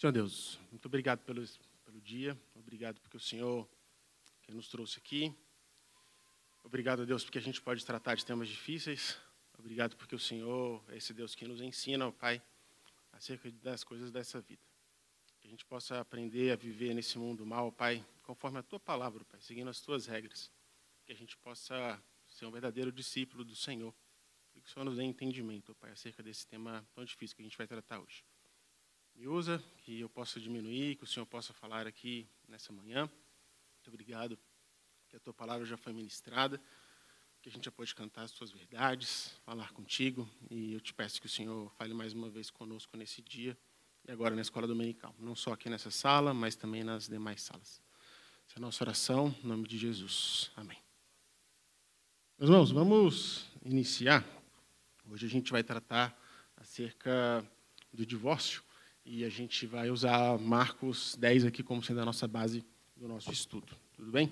Senhor Deus, muito obrigado pelo, pelo dia, obrigado porque o Senhor que nos trouxe aqui. Obrigado, Deus, porque a gente pode tratar de temas difíceis. Obrigado porque o Senhor é esse Deus que nos ensina, ó Pai, acerca das coisas dessa vida. Que a gente possa aprender a viver nesse mundo mal, Pai, conforme a Tua palavra, Pai, seguindo as Tuas regras. Que a gente possa ser um verdadeiro discípulo do Senhor. Que o Senhor nos dê entendimento, Pai, acerca desse tema tão difícil que a gente vai tratar hoje me usa, que eu possa diminuir, que o Senhor possa falar aqui nessa manhã. Muito obrigado, que a tua palavra já foi ministrada, que a gente já pode cantar as tuas verdades, falar contigo, e eu te peço que o Senhor fale mais uma vez conosco nesse dia e agora na escola dominical, não só aqui nessa sala, mas também nas demais salas. Essa é a nossa oração, em nome de Jesus. Amém. Meus irmãos, vamos iniciar. Hoje a gente vai tratar acerca do divórcio. E a gente vai usar Marcos 10 aqui como sendo a nossa base do nosso estudo. Tudo bem?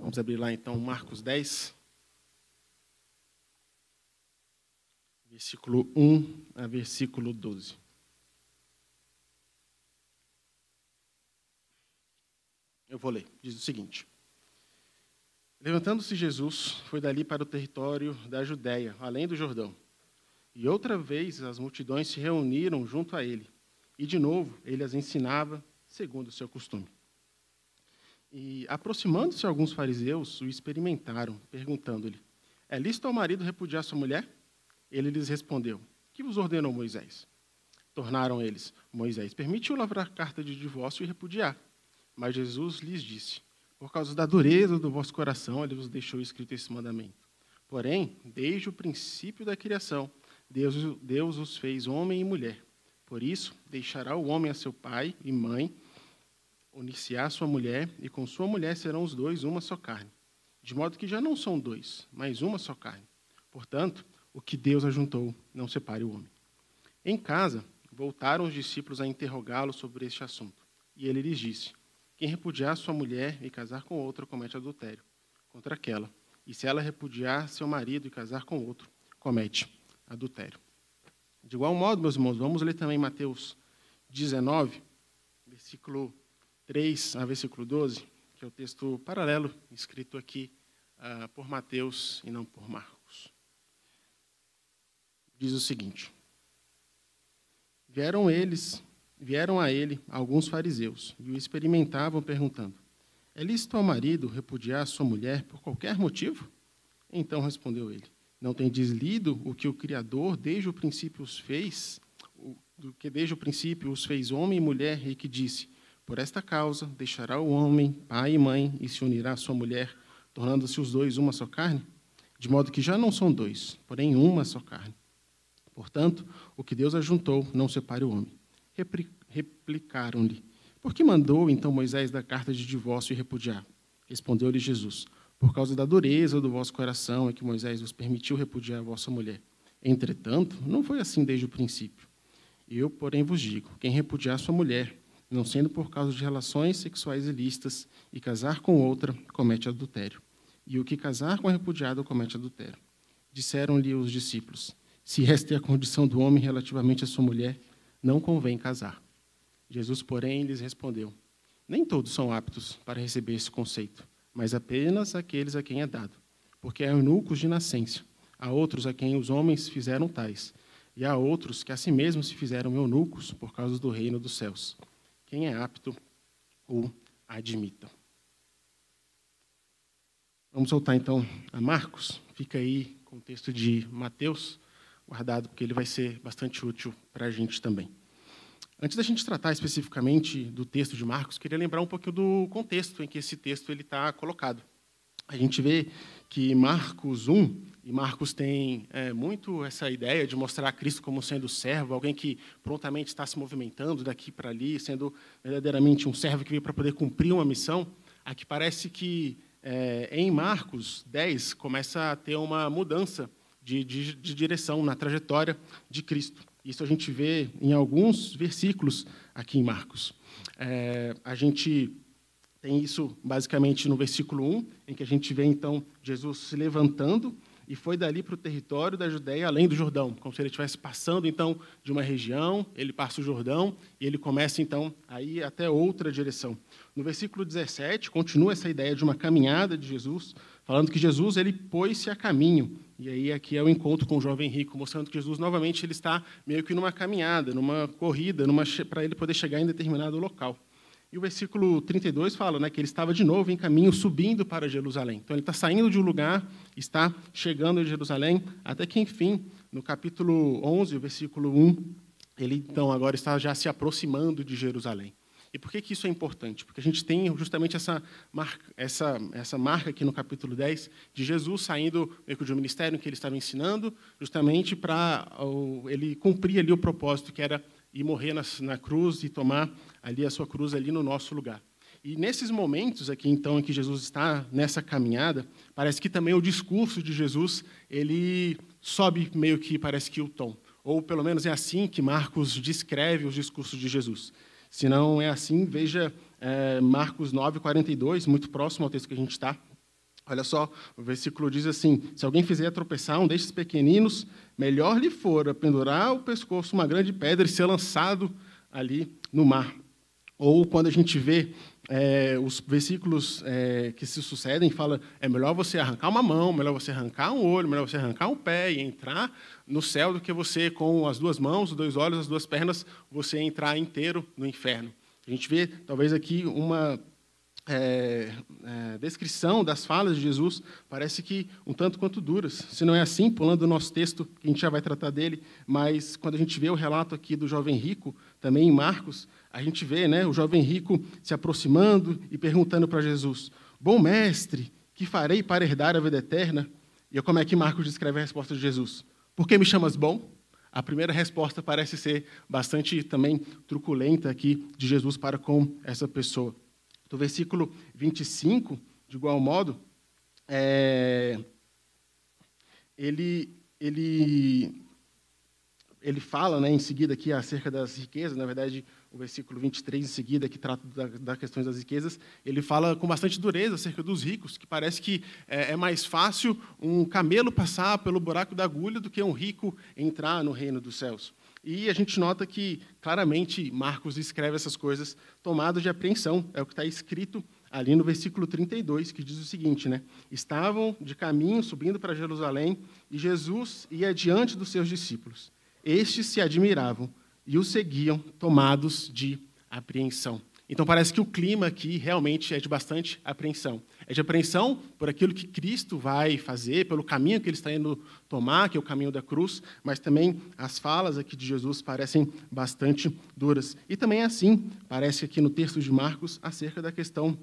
Vamos abrir lá então Marcos 10, versículo 1 a versículo 12. Eu vou ler. Diz o seguinte: Levantando-se Jesus, foi dali para o território da Judéia, além do Jordão. E outra vez as multidões se reuniram junto a ele e, de novo, ele as ensinava segundo o seu costume. E, aproximando-se alguns fariseus, o experimentaram, perguntando-lhe: É lícito ao marido repudiar sua mulher? Ele lhes respondeu: Que vos ordenou Moisés? Tornaram eles: Moisés permitiu lavrar carta de divórcio e repudiar. Mas Jesus lhes disse: Por causa da dureza do vosso coração, ele vos deixou escrito esse mandamento. Porém, desde o princípio da criação, Deus, Deus os fez homem e mulher. Por isso, deixará o homem a seu pai e mãe, unir-se-á sua mulher, e com sua mulher serão os dois uma só carne. De modo que já não são dois, mas uma só carne. Portanto, o que Deus ajuntou, não separe o homem. Em casa, voltaram os discípulos a interrogá-lo sobre este assunto. E ele lhes disse: Quem repudiar sua mulher e casar com outra comete adultério contra aquela. E se ela repudiar seu marido e casar com outro, comete adultério. De igual modo, meus irmãos, vamos ler também Mateus 19, versículo 3 a versículo 12, que é o texto paralelo escrito aqui uh, por Mateus e não por Marcos. Diz o seguinte: Vieram eles, vieram a ele alguns fariseus e o experimentavam perguntando: É lícito ao marido repudiar sua mulher por qualquer motivo? Então respondeu ele: não tendes lido o que o Criador desde o princípio os fez, do que desde o princípio os fez homem e mulher, e que disse: Por esta causa deixará o homem pai e mãe e se unirá à sua mulher, tornando-se os dois uma só carne? De modo que já não são dois, porém uma só carne. Portanto, o que Deus ajuntou, não separe o homem. Replicaram-lhe: Por que mandou então Moisés da carta de divórcio e repudiar? Respondeu-lhe Jesus: por causa da dureza do vosso coração é que Moisés vos permitiu repudiar a vossa mulher. Entretanto, não foi assim desde o princípio. Eu, porém, vos digo: quem repudiar sua mulher, não sendo por causa de relações sexuais ilícitas, e casar com outra, comete adultério. E o que casar com a repudiada comete adultério. Disseram-lhe os discípulos: Se esta é a condição do homem relativamente à sua mulher, não convém casar. Jesus, porém, lhes respondeu: Nem todos são aptos para receber esse conceito mas apenas aqueles a quem é dado. Porque há eunucos de nascença, há outros a quem os homens fizeram tais, e há outros que a si mesmos se fizeram eunucos por causa do reino dos céus. Quem é apto, o admita. Vamos soltar então a Marcos. Fica aí com o texto de Mateus, guardado, porque ele vai ser bastante útil para a gente também. Antes da gente tratar especificamente do texto de Marcos, queria lembrar um pouquinho do contexto em que esse texto ele está colocado. A gente vê que Marcos 1, e Marcos tem é, muito essa ideia de mostrar Cristo como sendo servo, alguém que prontamente está se movimentando daqui para ali, sendo verdadeiramente um servo que veio para poder cumprir uma missão. Aqui parece que é, em Marcos 10 começa a ter uma mudança de, de, de direção na trajetória de Cristo. Isso a gente vê em alguns versículos aqui em Marcos. É, a gente tem isso basicamente no versículo 1, em que a gente vê então Jesus se levantando e foi dali para o território da Judéia, além do Jordão, como se ele estivesse passando então de uma região, ele passa o Jordão e ele começa então aí até outra direção. No versículo 17 continua essa ideia de uma caminhada de Jesus falando que Jesus ele pôs-se a caminho. E aí aqui é o encontro com o jovem rico, mostrando que Jesus novamente ele está meio que numa caminhada, numa corrida, numa para ele poder chegar em determinado local. E o versículo 32 fala né, que ele estava de novo em caminho subindo para Jerusalém. Então ele está saindo de um lugar, está chegando em Jerusalém, até que enfim, no capítulo 11, o versículo 1, ele então agora está já se aproximando de Jerusalém. E por que, que isso é importante? Porque a gente tem justamente essa marca, essa, essa marca aqui no capítulo 10 de Jesus saindo de um ministério que ele estava ensinando, justamente para ele cumprir ali o propósito que era ir morrer na, na cruz e tomar ali a sua cruz ali no nosso lugar. E nesses momentos aqui, então, em que Jesus está nessa caminhada, parece que também o discurso de Jesus ele sobe meio que parece que o tom, ou pelo menos é assim que Marcos descreve os discursos de Jesus. Se não é assim, veja é, Marcos 9, 42, muito próximo ao texto que a gente está. Olha só, o versículo diz assim: Se alguém fizer tropeçar um destes pequeninos, melhor lhe fora pendurar o pescoço uma grande pedra e ser lançado ali no mar. Ou quando a gente vê é, os versículos é, que se sucedem fala é melhor você arrancar uma mão, melhor você arrancar um olho, melhor você arrancar um pé e entrar no céu do que você com as duas mãos, os dois olhos, as duas pernas, você entrar inteiro no inferno. A gente vê talvez aqui uma é, é descrição das falas de Jesus, parece que um tanto quanto duras. Se não é assim, pulando o nosso texto, que a gente já vai tratar dele, mas quando a gente vê o relato aqui do jovem rico, também em Marcos, a gente vê né, o jovem rico se aproximando e perguntando para Jesus: Bom mestre, que farei para herdar a vida eterna? E como é que Marcos descreve a resposta de Jesus? Por que me chamas bom? A primeira resposta parece ser bastante também truculenta aqui de Jesus para com essa pessoa. Do versículo 25, de igual modo, é, ele, ele, ele fala né, em seguida aqui acerca das riquezas, na verdade, o versículo 23 em seguida, que trata da, da questão das riquezas, ele fala com bastante dureza acerca dos ricos, que parece que é, é, mais fácil um camelo passar pelo buraco da agulha do que um rico entrar no reino dos céus. E a gente nota que claramente Marcos escreve essas coisas tomado de apreensão, é o que está escrito ali no versículo 32, que diz o seguinte, né? Estavam de caminho subindo para Jerusalém e Jesus ia diante dos seus discípulos. Estes se admiravam e o seguiam, tomados de apreensão. Então parece que o clima aqui realmente é de bastante apreensão. É de apreensão por aquilo que Cristo vai fazer, pelo caminho que ele está indo tomar, que é o caminho da cruz, mas também as falas aqui de Jesus parecem bastante duras. E também é assim, parece aqui no texto de Marcos, acerca da questão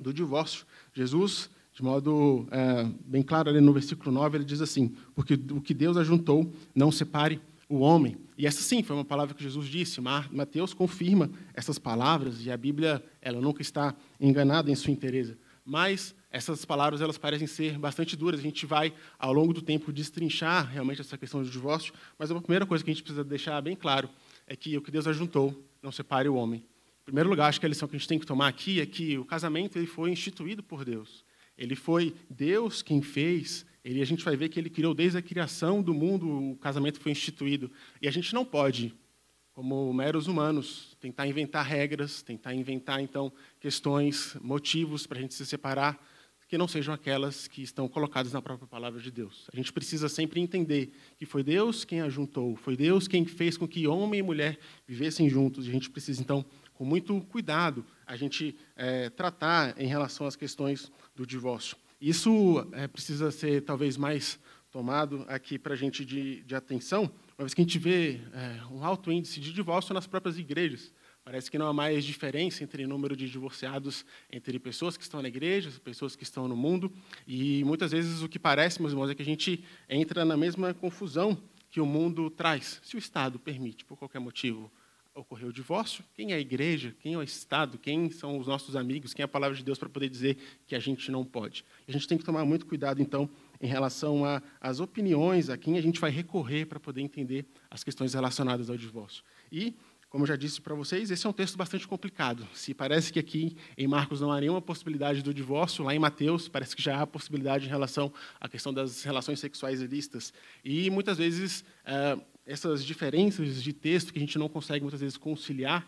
do divórcio. Jesus, de modo é, bem claro, ali no versículo 9, ele diz assim: Porque o que Deus ajuntou, não separe o homem. E essa sim foi uma palavra que Jesus disse. Mateus confirma essas palavras e a Bíblia ela nunca está enganada em sua inteireza. Mas essas palavras elas parecem ser bastante duras. A gente vai ao longo do tempo destrinchar realmente essa questão do divórcio. Mas a primeira coisa que a gente precisa deixar bem claro é que o que Deus ajuntou não separe o homem. Em primeiro lugar, acho que a lição que a gente tem que tomar aqui é que o casamento ele foi instituído por Deus. Ele foi Deus quem fez ele, a gente vai ver que ele criou desde a criação do mundo, o casamento foi instituído. E a gente não pode, como meros humanos, tentar inventar regras, tentar inventar, então, questões, motivos para a gente se separar, que não sejam aquelas que estão colocadas na própria palavra de Deus. A gente precisa sempre entender que foi Deus quem a juntou, foi Deus quem fez com que homem e mulher vivessem juntos. E a gente precisa, então, com muito cuidado, a gente é, tratar em relação às questões do divórcio. Isso é, precisa ser talvez mais tomado aqui para a gente de, de, atenção, uma vez que a gente vê é, um alto índice de divórcio nas próprias igrejas. Parece que não há mais diferença entre o número de divorciados entre pessoas que estão na igreja pessoas que estão no mundo. E muitas vezes o que parece, meus irmãos, é que a gente entra na mesma confusão que o mundo traz, se o Estado permite, por qualquer motivo, ocorreu o divórcio, quem é a igreja, quem é o Estado, quem são os nossos amigos, quem é a palavra de Deus para poder dizer que a gente não pode. A gente tem que tomar muito cuidado, então, em relação às opiniões, a quem a gente vai recorrer para poder entender as questões relacionadas ao divórcio. E, como eu já disse para vocês, esse é um texto bastante complicado. Se parece que aqui em Marcos não há nenhuma possibilidade do divórcio, lá em Mateus parece que já há possibilidade em relação à questão das relações sexuais ilícitas. E muitas vezes. Uh, essas diferenças de texto que a gente não consegue muitas vezes conciliar,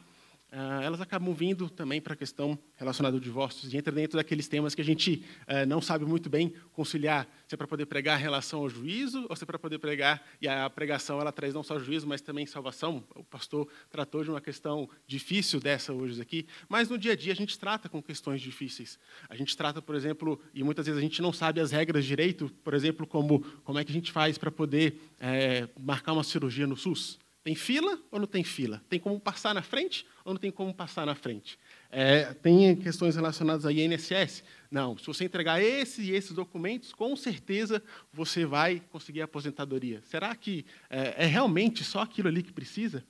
Uh, elas acabam vindo também para a questão relacionada ao divórcio e entra dentro daqueles temas que a gente uh, não sabe muito bem conciliar, se é para poder pregar a relação ao juízo ou se é para poder pregar, e a pregação ela traz não só juízo, mas também salvação. O pastor tratou de uma questão difícil dessa hoje aqui, mas no dia a dia a gente trata com questões difíceis. A gente trata, por exemplo, e muitas vezes a gente não sabe as regras direito, por exemplo, como, como é que a gente faz para poder é, marcar uma cirurgia no SUS. Tem fila ou não tem fila? Tem como passar na frente ou não tem como passar na frente? É, tem questões relacionadas à INSS? Não. Se você entregar esse e esses documentos, com certeza você vai conseguir a aposentadoria. Será que é, é realmente só aquilo ali que precisa?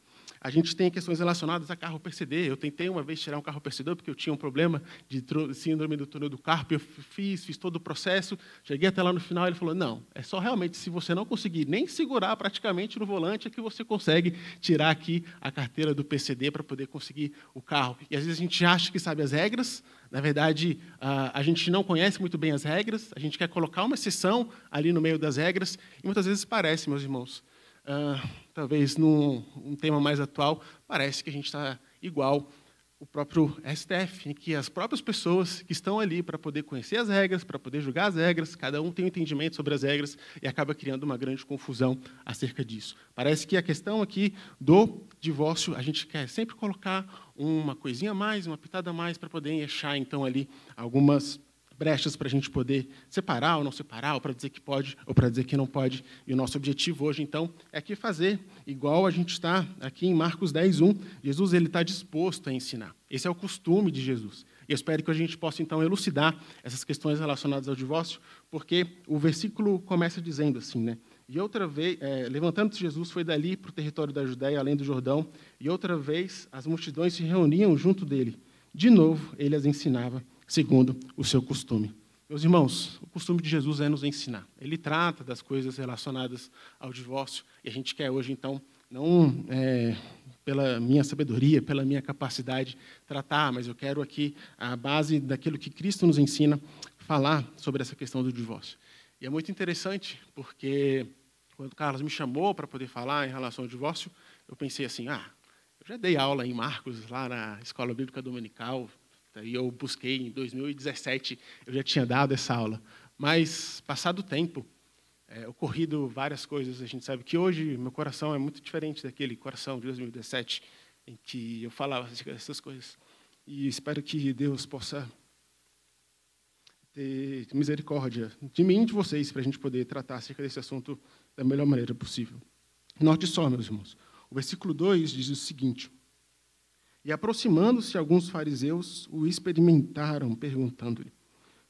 A gente tem questões relacionadas a carro PCD. Eu tentei uma vez tirar um carro PCD porque eu tinha um problema de síndrome do túnel do carpo. Eu fiz, fiz todo o processo. Cheguei até lá no final, e ele falou: "Não, é só realmente se você não conseguir nem segurar praticamente no volante é que você consegue tirar aqui a carteira do PCD para poder conseguir o carro". E às vezes a gente acha que sabe as regras, na verdade, a gente não conhece muito bem as regras, a gente quer colocar uma exceção ali no meio das regras, e muitas vezes parece, meus irmãos, talvez num um tema mais atual, parece que a gente está igual o próprio STF, em que as próprias pessoas que estão ali para poder conhecer as regras, para poder julgar as regras, cada um tem um entendimento sobre as regras e acaba criando uma grande confusão acerca disso. Parece que a questão aqui do divórcio, a gente quer sempre colocar uma coisinha a mais, uma pitada a mais, para poder enxergar, então, ali algumas brechas para a gente poder separar ou não separar, ou para dizer que pode ou para dizer que não pode. E o nosso objetivo hoje, então, é que fazer igual a gente está aqui em Marcos 10, 1. Jesus ele está disposto a ensinar. Esse é o costume de Jesus. E eu espero que a gente possa, então, elucidar essas questões relacionadas ao divórcio, porque o versículo começa dizendo assim, né? E outra vez, é, levantando-se Jesus, foi dali para o território da Judéia, além do Jordão, e outra vez as multidões se reuniam junto dele. De novo, ele as ensinava segundo o seu costume. Meus irmãos, o costume de Jesus é nos ensinar. Ele trata das coisas relacionadas ao divórcio e a gente quer hoje, então, não é, pela minha sabedoria, pela minha capacidade tratar, mas eu quero aqui, à base daquilo que Cristo nos ensina, falar sobre essa questão do divórcio. E é muito interessante, porque quando Carlos me chamou para poder falar em relação ao divórcio, eu pensei assim: ah, eu já dei aula em Marcos, lá na Escola Bíblica Dominical, e eu busquei em 2017, eu já tinha dado essa aula. Mas, passado o tempo, é, ocorrido várias coisas, a gente sabe que hoje meu coração é muito diferente daquele coração de 2017, em que eu falava essas coisas. E espero que Deus possa ter misericórdia de mim e de vocês, para a gente poder tratar acerca desse assunto da melhor maneira possível. Note só, meus irmãos, o versículo 2 diz o seguinte. E aproximando-se alguns fariseus, o experimentaram, perguntando-lhe.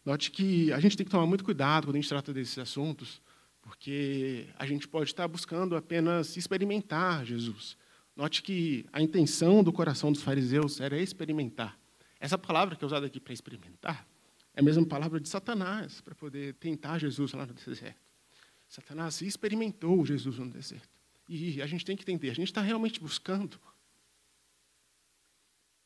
Note que a gente tem que tomar muito cuidado quando a gente trata desses assuntos, porque a gente pode estar buscando apenas experimentar Jesus. Note que a intenção do coração dos fariseus era experimentar. Essa palavra que é usada aqui para experimentar é a mesma palavra de Satanás, para poder tentar Jesus lá no deserto. Satanás experimentou Jesus no deserto. E a gente tem que entender, a gente está realmente buscando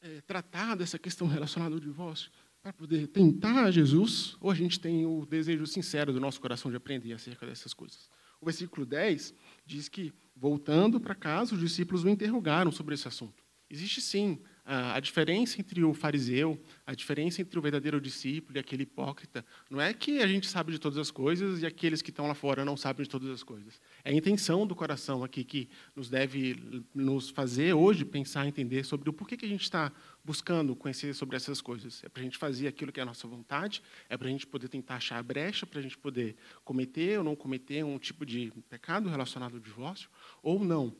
é, tratado essa questão relacionada ao divórcio para poder tentar Jesus, ou a gente tem o desejo sincero do nosso coração de aprender acerca dessas coisas? O versículo 10 diz que, voltando para casa, os discípulos o interrogaram sobre esse assunto. Existe sim ah, a diferença entre o fariseu, a diferença entre o verdadeiro discípulo e aquele hipócrita, não é que a gente sabe de todas as coisas e aqueles que estão lá fora não sabem de todas as coisas. É a intenção do coração aqui que nos deve nos fazer hoje pensar, entender sobre o porquê que a gente está buscando conhecer sobre essas coisas. É para a gente fazer aquilo que é a nossa vontade, é para a gente poder tentar achar a brecha, para a gente poder cometer ou não cometer um tipo de pecado relacionado ao divórcio, ou não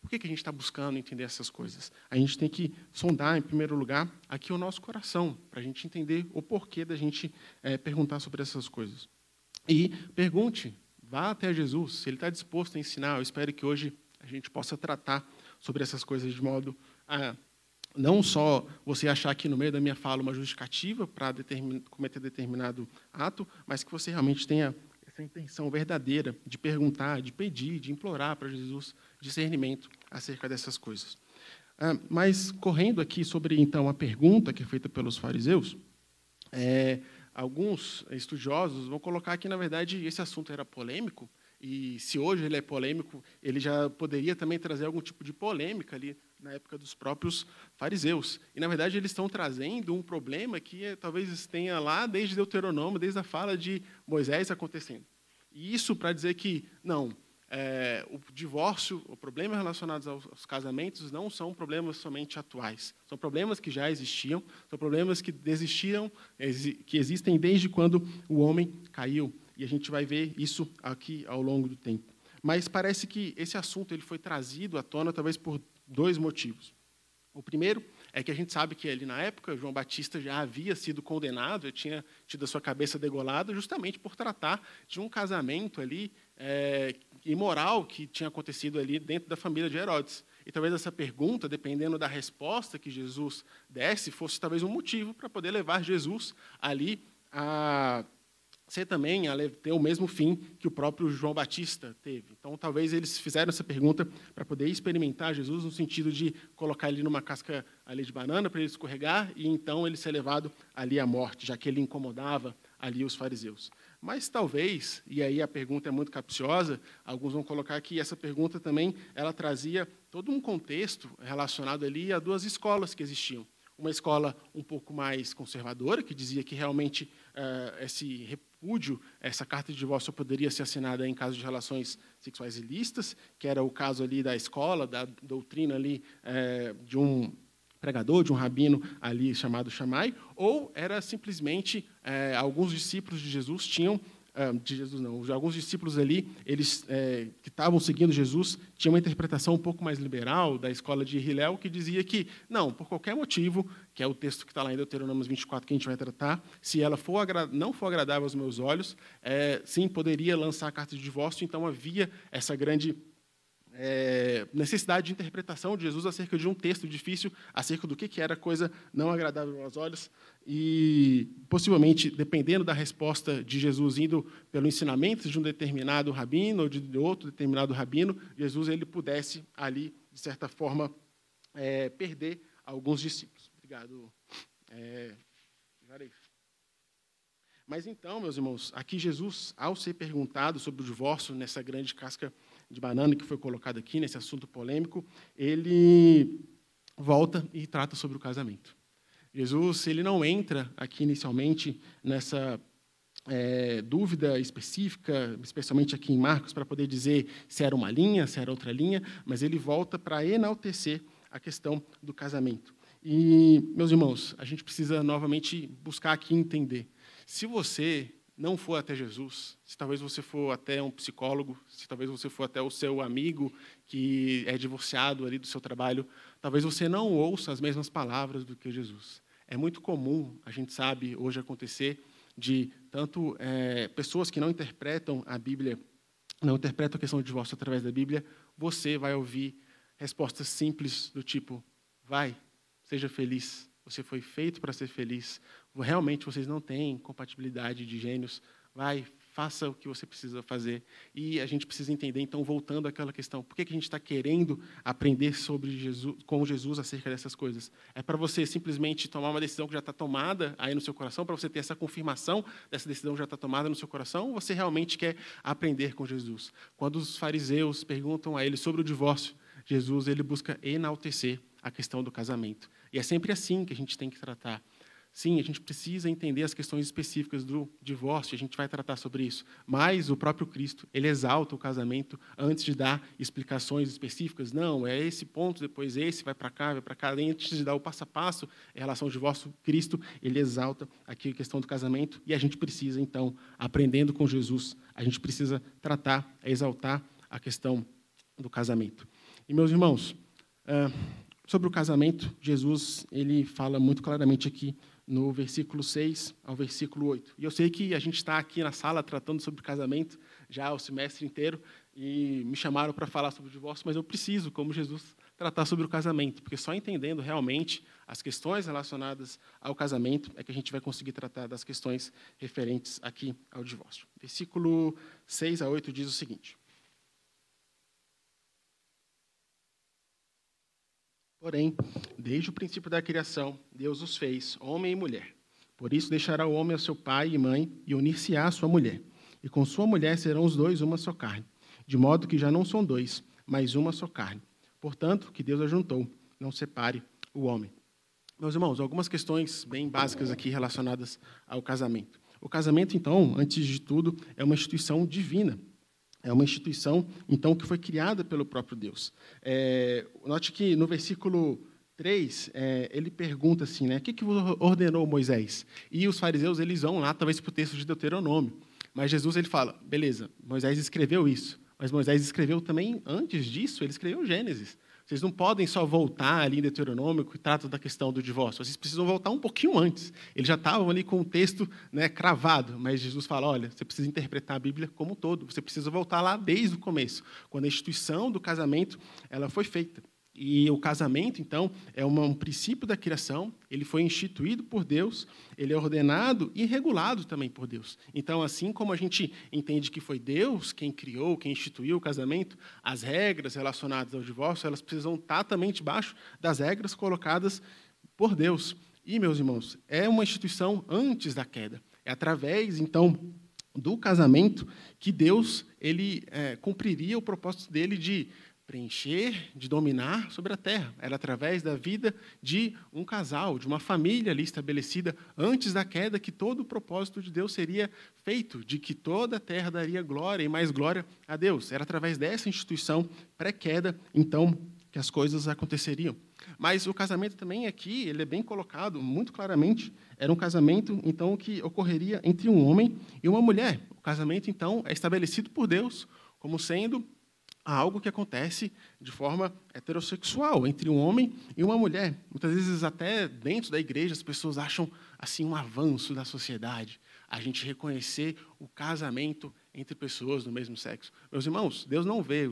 por que, que a gente está buscando entender essas coisas? A gente tem que sondar, em primeiro lugar, aqui o nosso coração, para a gente entender o porquê da gente é, perguntar sobre essas coisas. E pergunte, vá até Jesus, se ele está disposto a ensinar. Eu espero que hoje a gente possa tratar sobre essas coisas de modo a não só você achar aqui no meio da minha fala uma justificativa para determin, cometer determinado ato, mas que você realmente tenha essa intenção verdadeira de perguntar, de pedir, de implorar para Jesus discernimento acerca dessas coisas. Ah, mas, correndo aqui sobre, então, a pergunta que é feita pelos fariseus, é, alguns estudiosos vão colocar que, na verdade, esse assunto era polêmico, e se hoje ele é polêmico, ele já poderia também trazer algum tipo de polêmica ali na época dos próprios fariseus. E, na verdade, eles estão trazendo um problema que é, talvez tenha lá desde Deuteronômio, desde a fala de Moisés acontecendo. E isso para dizer que, não, é, o divórcio, os problemas relacionados aos, casamentos não são problemas somente atuais. São problemas que já existiam, são problemas que desistiram, que existem desde quando o homem caiu. E a gente vai ver isso aqui ao longo do tempo. Mas parece que esse assunto ele foi trazido à tona talvez por dois motivos. O primeiro é que a gente sabe que ali na época João Batista já havia sido condenado, já tinha tido a sua cabeça degolada, justamente por tratar de um casamento ali é, imoral que tinha acontecido ali dentro da família de Herodes. E talvez essa pergunta, dependendo da resposta que Jesus desse, fosse talvez um motivo para poder levar Jesus ali a ser também, a ter o mesmo fim que o próprio João Batista teve. Então, talvez eles fizeram essa pergunta para poder experimentar Jesus no sentido de colocar ele numa casca ali de banana para ele escorregar e então ele ser levado ali à morte, já que ele incomodava ali os fariseus. Mas talvez, e aí a pergunta é muito capciosa, alguns vão colocar que essa pergunta também ela trazia todo um contexto relacionado ali a duas escolas que existiam. Uma escola um pouco mais conservadora, que dizia que realmente uh, esse repúdio, essa carta de divórcio poderia ser assinada em caso de relações sexuais ilícitas, que era o caso ali da escola, da doutrina ali uh, de um pregador, de um rabino ali chamado Chamai, ou era simplesmente é, alguns discípulos de Jesus tinham é, de Jesus não, alguns discípulos ali, eles é, que estavam seguindo Jesus, tinham uma interpretação um pouco mais liberal da escola de Hillel, que dizia que, não, por qualquer motivo, que é o texto que está lá em Deuteronômio 24 que a gente vai tratar, se ela for não for agradável aos meus olhos, é, sim, poderia lançar a carta de divórcio, então havia essa grande é, necessidade de interpretação de Jesus acerca de um texto difícil, acerca do que, era coisa não agradável aos olhos, e possivelmente, dependendo da resposta de Jesus indo pelo ensinamento de um determinado rabino ou de outro determinado rabino, Jesus ele pudesse ali, de certa forma, é, perder alguns discípulos. Obrigado, é, Mas então, meus irmãos, aqui Jesus, ao ser perguntado sobre o divórcio nessa grande casca de banana que foi colocado aqui, nesse assunto polêmico, ele volta e trata sobre o casamento. Jesus ele não entra aqui inicialmente nessa é, dúvida específica, especialmente aqui em Marcos, para poder dizer se era uma linha, se era outra linha, mas ele volta para enaltecer a questão do casamento. E, meus irmãos, a gente precisa novamente buscar aqui entender. Se você não for até Jesus, se talvez você for até um psicólogo, se talvez você for até o seu amigo que é divorciado ali do seu trabalho, talvez você não ouça as mesmas palavras do que Jesus. É muito comum, a gente sabe hoje acontecer, de tanto é, pessoas que não interpretam a Bíblia, não interpretam a questão do divórcio através da Bíblia, você vai ouvir respostas simples do tipo: vai, seja feliz, você foi feito para ser feliz. Realmente vocês não têm compatibilidade de gênios. Vai, faça o que você precisa fazer. E a gente precisa entender, então, voltando àquela questão, por que, que a gente está querendo aprender sobre Jesus, com Jesus acerca dessas coisas? É para você simplesmente tomar uma decisão que já está tomada aí no seu coração, para você ter essa confirmação dessa decisão que já está tomada no seu coração, ou você realmente quer aprender com Jesus? Quando os fariseus perguntam a ele sobre o divórcio, Jesus ele busca enaltecer a questão do casamento. E é sempre assim que a gente tem que tratar. Sim, a gente precisa entender as questões específicas do divórcio, a gente vai tratar sobre isso. Mas o próprio Cristo, ele exalta o casamento antes de dar explicações específicas. Não, é esse ponto, depois esse, vai para cá, vai para cá. Antes de dar o passo a passo em relação ao divórcio, Cristo, ele exalta aqui a questão do casamento. E a gente precisa, então, aprendendo com Jesus, a gente precisa tratar, exaltar a questão do casamento. E, meus irmãos, Sobre o casamento, Jesus ele fala muito claramente aqui no versículo 6 ao versículo 8. E eu sei que a gente está aqui na sala tratando sobre casamento já o semestre inteiro e me chamaram para falar sobre o divórcio, mas eu preciso, como Jesus, tratar sobre o casamento, porque só entendendo realmente as questões relacionadas ao casamento é que a gente vai conseguir tratar das questões referentes aqui ao divórcio. Versículo 6 a 8 diz o seguinte: Porém, desde o princípio da criação, Deus os fez, homem e mulher. Por isso deixará o homem ao seu pai e mãe e unir-se-á à sua mulher. E com sua mulher serão os dois uma só carne, de modo que já não são dois, mas uma só carne. Portanto, que Deus ajuntou, não separe o homem. Meus irmãos, algumas questões bem básicas aqui relacionadas ao casamento. O casamento, então, antes de tudo, é uma instituição divina é uma instituição, então, que foi criada pelo próprio Deus. É, note que no versículo 3, é, ele pergunta assim, né, o que, que ordenou Moisés? E os fariseus, eles vão lá, talvez, para o texto de Deuteronômio. Mas Jesus, ele fala, beleza, Moisés escreveu isso. Mas Moisés escreveu também, antes disso, ele escreveu Gênesis. Vocês não podem só voltar ali em Deuteronômio, e trata da questão do divórcio. Vocês precisam voltar um pouquinho antes. Eles já estavam ali com o texto né, cravado, mas Jesus fala: olha, você precisa interpretar a Bíblia como um todo. Você precisa voltar lá desde o começo, quando a instituição do casamento ela foi feita. E o casamento, então, é um princípio da criação, ele foi instituído por Deus, ele é ordenado e regulado também por Deus. Então, assim como a gente entende que foi Deus quem criou, quem instituiu o casamento, as regras relacionadas ao divórcio, elas precisam estar também debaixo das regras colocadas por Deus. E, meus irmãos, é uma instituição antes da queda. É através, então, do casamento que Deus ele é, cumpriria o propósito dele de preencher, de dominar sobre a terra. Era através da vida de um casal, de uma família ali estabelecida antes da queda, que todo o propósito de Deus seria feito, de que toda a terra daria glória e mais glória a Deus. Era através dessa instituição pré-queda, então, que as coisas aconteceriam. Mas o casamento também aqui, ele é bem colocado, muito claramente, era um casamento, então, que ocorreria entre um homem e uma mulher. O casamento, então, é estabelecido por Deus como sendo a algo que acontece de forma heterossexual entre um homem e uma mulher. Muitas vezes até dentro da igreja as pessoas acham assim um avanço da sociedade, a gente reconhecer o casamento entre pessoas do mesmo sexo. Meus irmãos, Deus não vê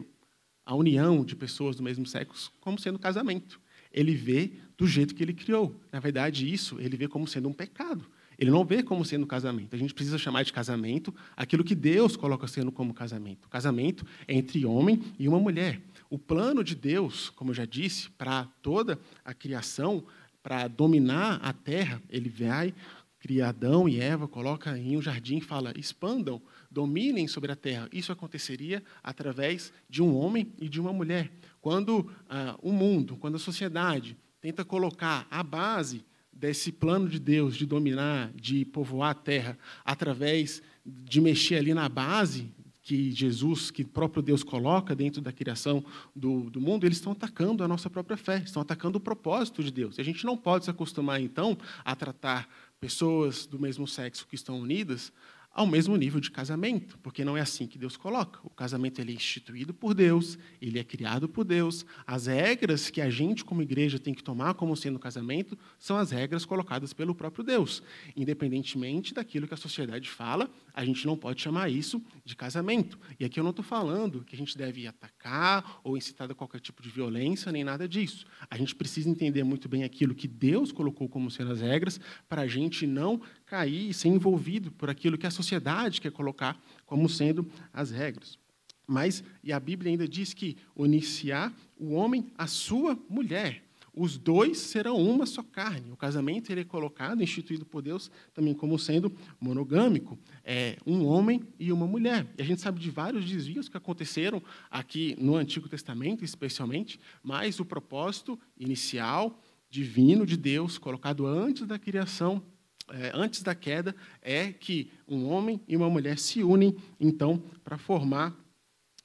a união de pessoas do mesmo sexo como sendo casamento. Ele vê do jeito que ele criou. Na verdade, isso ele vê como sendo um pecado. Ele não vê como sendo casamento. A gente precisa chamar de casamento aquilo que Deus coloca sendo como casamento. Casamento é entre homem e uma mulher. O plano de Deus, como eu já disse, para toda a criação, para dominar a terra, ele vai, cria Adão e Eva, coloca em um jardim e fala: expandam, dominem sobre a terra. Isso aconteceria através de um homem e de uma mulher. Quando ah, o mundo, quando a sociedade tenta colocar a base desse plano de Deus de dominar, de povoar a terra, através de mexer ali na base que Jesus, que próprio Deus coloca dentro da criação do, do mundo, eles estão atacando a nossa própria fé, estão atacando o propósito de Deus. E a gente não pode se acostumar, então, a tratar pessoas do mesmo sexo que estão unidas ao mesmo nível de casamento, porque não é assim que Deus coloca. O casamento ele é instituído por Deus, ele é criado por Deus. As regras que a gente, como igreja, tem que tomar como sendo casamento são as regras colocadas pelo próprio Deus, independentemente daquilo que a sociedade fala a gente não pode chamar isso de casamento. E aqui eu não estou falando que a gente deve atacar ou incitar a qualquer tipo de violência, nem nada disso. A gente precisa entender muito bem aquilo que Deus colocou como sendo as regras para a gente não cair e ser envolvido por aquilo que a sociedade quer colocar como sendo as regras. Mas, e a Bíblia ainda diz que iniciar o homem a sua mulher os dois serão uma só carne. O casamento ele é colocado, instituído por Deus, também como sendo monogâmico, é um homem e uma mulher. E a gente sabe de vários desvios que aconteceram aqui no Antigo Testamento, especialmente, mas o propósito inicial, divino de Deus, colocado antes da criação, é, antes da queda, é que um homem e uma mulher se unem, então, para formar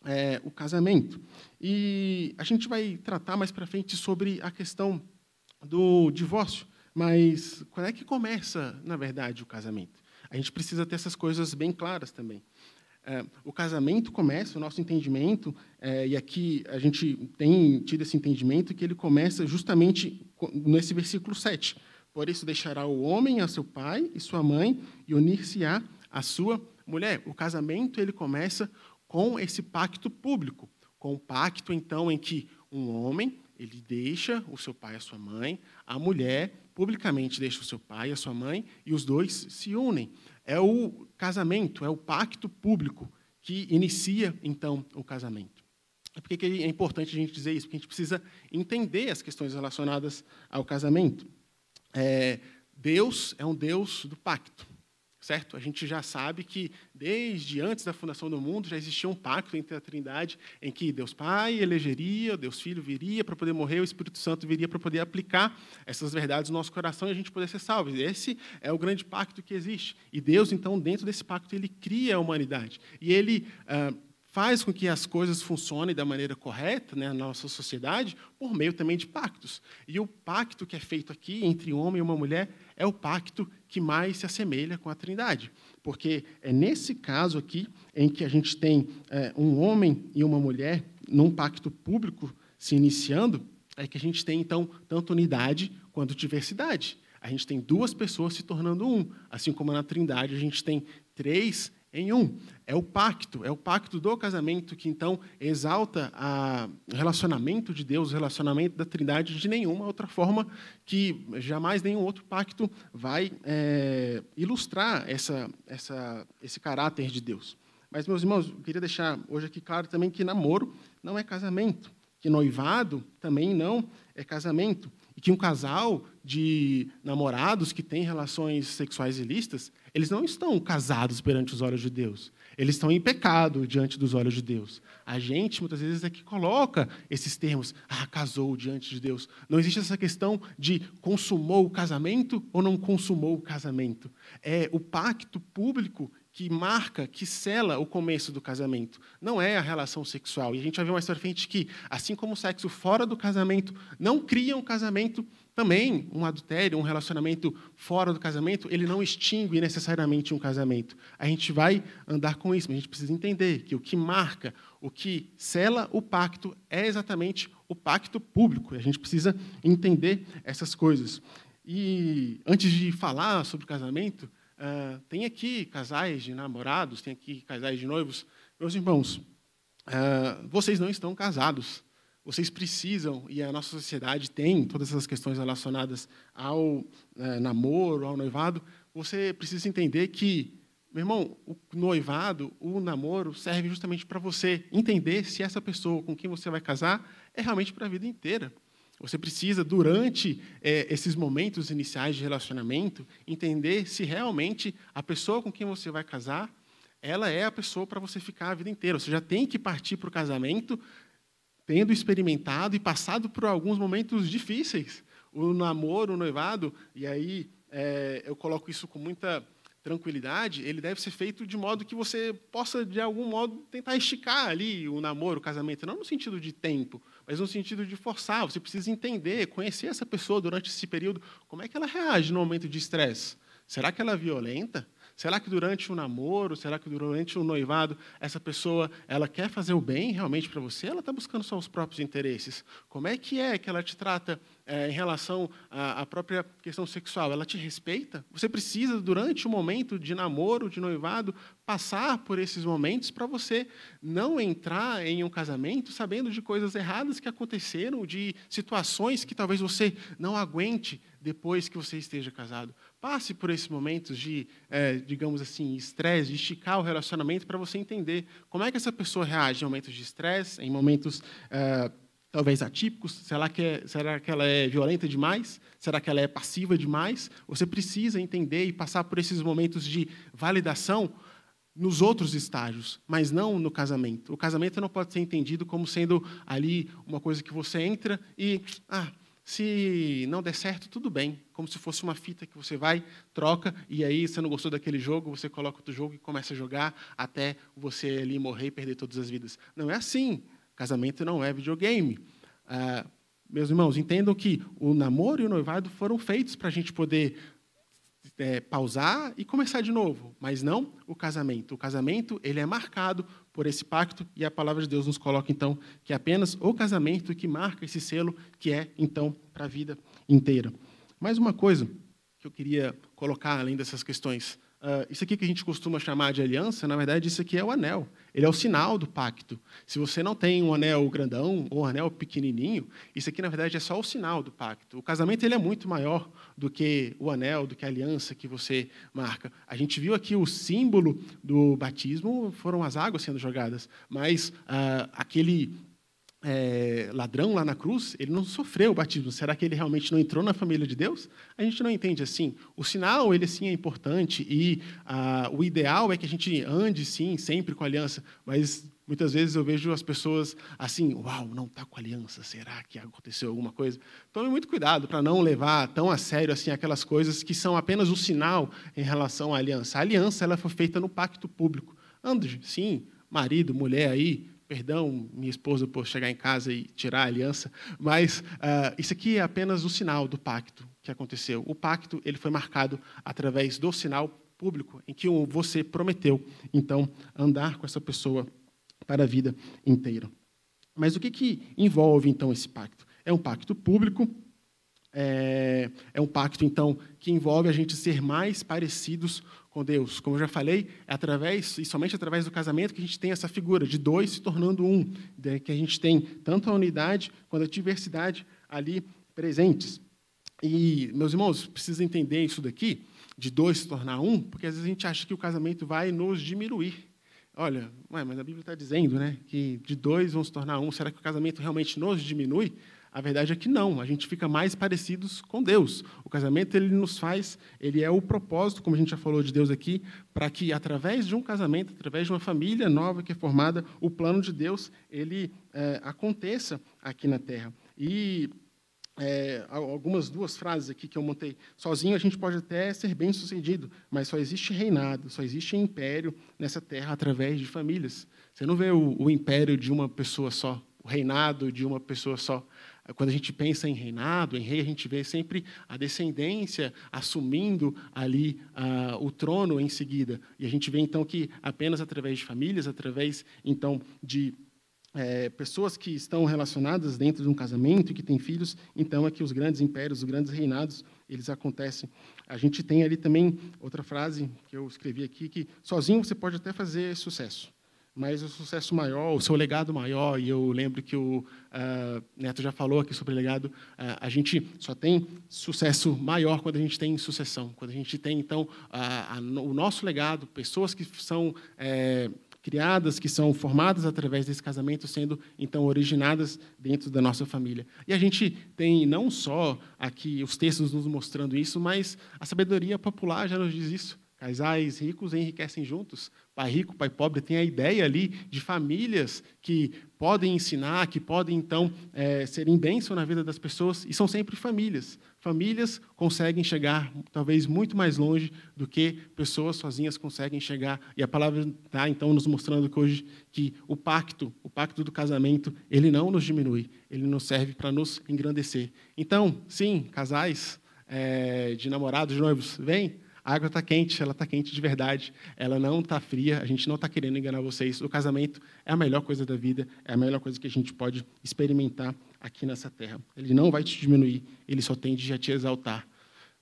é, o casamento. E a gente vai tratar mais para frente sobre a questão do divórcio, mas quando é que começa, na verdade, o casamento? A gente precisa ter essas coisas bem claras também. É, o casamento começa, o nosso entendimento, é, e aqui a gente tem tido esse entendimento, que ele começa justamente nesse versículo 7. Por isso deixará o homem a seu pai e sua mãe, e unir-se-á a sua mulher. O casamento ele começa com esse pacto público, com o pacto então em que um homem ele deixa o seu pai e a sua mãe, a mulher publicamente deixa o seu pai e a sua mãe e os dois se unem. É o casamento, é o pacto público que inicia então o casamento. É Por que é importante a gente dizer isso? Porque a gente precisa entender as questões relacionadas ao casamento. É, Deus é um Deus do pacto certo? A gente já sabe que desde antes da fundação do mundo já existia um pacto entre a Trindade em que Deus Pai elegeria, Deus Filho viria para poder morrer, o Espírito Santo viria para poder aplicar essas verdades no nosso coração e a gente poder ser salvo. Esse é o grande pacto que existe. E Deus, então, dentro desse pacto, ele cria a humanidade. E ele ah, faz com que as coisas funcionem da maneira correta né, na nossa sociedade por meio também de pactos. E o pacto que é feito aqui entre um homem e uma mulher é o pacto que mais se assemelha com a Trindade, porque é nesse caso aqui em que a gente tem é, um homem e uma mulher num pacto público se iniciando, é que a gente tem então tanto unidade quanto diversidade. A gente tem duas pessoas se tornando um, assim como na Trindade a gente tem três em um. É o pacto, é o pacto do casamento que então exalta o relacionamento de Deus, o relacionamento da Trindade de nenhuma outra forma que jamais nenhum outro pacto vai é, ilustrar essa, essa, esse caráter de Deus. Mas, meus irmãos, eu queria deixar hoje aqui claro também que namoro não é casamento, que noivado também não é casamento, e que um casal de namorados que tem relações sexuais ilícitas, eles não estão casados perante os olhos de Deus. Eles estão em pecado diante dos olhos de Deus. A gente, muitas vezes, é que coloca esses termos. Ah, casou diante de Deus. Não existe essa questão de consumou o casamento ou não consumou o casamento. É o pacto público que marca, que cela o começo do casamento. Não é a relação sexual. E a gente vai ver mais para frente que, assim como o sexo fora do casamento não cria um casamento, também, um adultério, um relacionamento fora do casamento, ele não extingue necessariamente um casamento. A gente vai andar com isso, mas a gente precisa entender que o que marca, o que sela o pacto é exatamente o pacto público. A gente precisa entender essas coisas. E antes de falar sobre casamento, uh, tem aqui casais de namorados, tem aqui casais de noivos. Meus irmãos, uh, vocês não estão casados vocês precisam, e a nossa sociedade tem todas essas questões relacionadas ao é, namoro, ao noivado, você precisa entender que, meu irmão, o noivado, o namoro, serve justamente para você entender se essa pessoa com quem você vai casar é realmente para a vida inteira. Você precisa, durante é, esses momentos iniciais de relacionamento, entender se realmente a pessoa com quem você vai casar ela é a pessoa para você ficar a vida inteira. Você já tem que partir para o casamento tendo experimentado e passado por alguns momentos difíceis, o namoro, o noivado, e aí é, eu coloco isso com muita tranquilidade, ele deve ser feito de modo que você possa, de algum modo, tentar esticar ali o namoro, o casamento, não no sentido de tempo, mas no sentido de forçar. Você precisa entender, conhecer essa pessoa durante esse período, como é que ela reage no momento de estresse. Será que ela é violenta? Será que durante um namoro, será que durante um noivado, essa pessoa ela quer fazer o bem realmente para você? Ela está buscando só os próprios interesses. Como é que é que ela te trata é, em relação à, à, própria questão sexual? Ela te respeita? Você precisa durante o um momento de namoro, de noivado, passar por esses momentos para você não entrar em um casamento sabendo de coisas erradas que aconteceram, de situações que talvez você não aguente depois que você esteja casado. Passe por esses momentos de, é, digamos assim, estresse, de esticar o relacionamento para você entender como é que essa pessoa reage em momentos de estresse, em momentos é, talvez atípicos. Será que, é, será que ela é violenta demais? Será que ela é passiva demais? Você precisa entender e passar por esses momentos de validação nos outros estágios, mas não no casamento. O casamento não pode ser entendido como sendo ali uma coisa que você entra e ah, se não der certo, tudo bem. Como se fosse uma fita que você vai, troca, e aí você não gostou daquele jogo, você coloca outro jogo e começa a jogar até você ali morrer e perder todas as vidas. Não é assim. Casamento não é videogame. Ah, meus irmãos, entendam que o namoro e o noivado foram feitos para a gente poder é, pausar e começar de novo, mas não o casamento. O casamento ele é marcado por esse pacto, e a palavra de Deus nos coloca, então, que é apenas o casamento que marca esse selo, que é, então, para a vida inteira. Mais uma coisa que eu queria colocar além dessas questões Uh, isso aqui que a gente costuma chamar de aliança, na verdade, isso aqui é o anel. Ele é o sinal do pacto. Se você não tem um anel grandão ou um anel pequenininho, isso aqui, na verdade, é só o sinal do pacto. O casamento ele é muito maior do que o anel, do que a aliança que você marca. A gente viu aqui o símbolo do batismo, foram as águas sendo jogadas, mas uh, aquele é, ladrão lá na cruz, ele não sofreu o batismo. Será que ele realmente não entrou na família de Deus? A gente não entende assim. O sinal, ele sim é importante e ah, o ideal é que a gente ande sim sempre com a aliança, mas muitas vezes eu vejo as pessoas assim: uau, não está com a aliança, será que aconteceu alguma coisa? Tome muito cuidado para não levar tão a sério assim aquelas coisas que são apenas o sinal em relação à aliança. A aliança ela foi feita no pacto público. Ande, sim, marido, mulher aí, Perdão, minha esposa, por chegar em casa e tirar a aliança, mas uh, isso aqui é apenas o sinal do pacto que aconteceu. O pacto ele foi marcado através do sinal público, em que você prometeu, então, andar com essa pessoa para a vida inteira. Mas o que, que envolve, então, esse pacto? É um pacto público, é, é um pacto, então, que envolve a gente ser mais parecidos com Deus. Como eu já falei, é através e somente através do casamento que a gente tem essa figura de dois se tornando um, né, que a gente tem tanto a unidade quanto a diversidade ali presentes. E, meus irmãos, precisa entender isso daqui, de dois se tornar um, porque às vezes a gente acha que o casamento vai nos diminuir. Olha, mas a Bíblia está dizendo né, que de dois vão se tornar um, será que o casamento realmente nos diminui? A verdade é que não, a gente fica mais parecidos com Deus. O casamento ele nos faz, ele é o propósito, como a gente já falou de Deus aqui, para que através de um casamento, através de uma família nova que é formada, o plano de Deus ele é, aconteça aqui na Terra. E é, algumas duas frases aqui que eu montei. Sozinho a gente pode até ser bem sucedido, mas só existe reinado, só existe império nessa terra através de famílias. Você não vê o, o império de uma pessoa só, o reinado de uma pessoa só é quando a gente pensa em reinado, em rei, a gente vê sempre a descendência assumindo ali ah, o trono em seguida. E a gente vê então que apenas através de famílias, através então de é, pessoas que estão relacionadas dentro de um casamento e que têm filhos, então é que os grandes impérios, os grandes reinados, eles acontecem. A gente tem ali também outra frase que eu escrevi aqui que sozinho você pode até fazer sucesso, mas o sucesso maior, o seu legado maior, e eu lembro que o uh, Neto já falou aqui sobre legado, uh, a gente só tem sucesso maior quando a gente tem sucessão, quando a gente tem, então, ah, a, o nosso legado, pessoas que são eh, criadas, que são formadas através desse casamento, sendo, então, originadas dentro da nossa família. E a gente tem não só aqui os textos nos mostrando isso, mas a sabedoria popular já nos diz isso. Casais ricos enriquecem juntos. Pai rico, pai pobre, tem a ideia ali de famílias que podem ensinar, que podem então é, serem bênção na vida das pessoas, e são sempre famílias. Famílias conseguem chegar talvez muito mais longe do que pessoas sozinhas conseguem chegar. E a palavra está então nos mostrando que hoje que o pacto, o pacto do casamento, ele não nos diminui, ele nos serve para nos engrandecer. Então, sim, casais é, de namorados, de noivos, vem a água está quente, ela está quente de verdade, ela não está fria, a gente não está querendo enganar vocês. O casamento é a melhor coisa da vida, é a melhor coisa que a gente pode experimentar aqui nessa terra. Ele não vai te diminuir, ele só tende a te exaltar.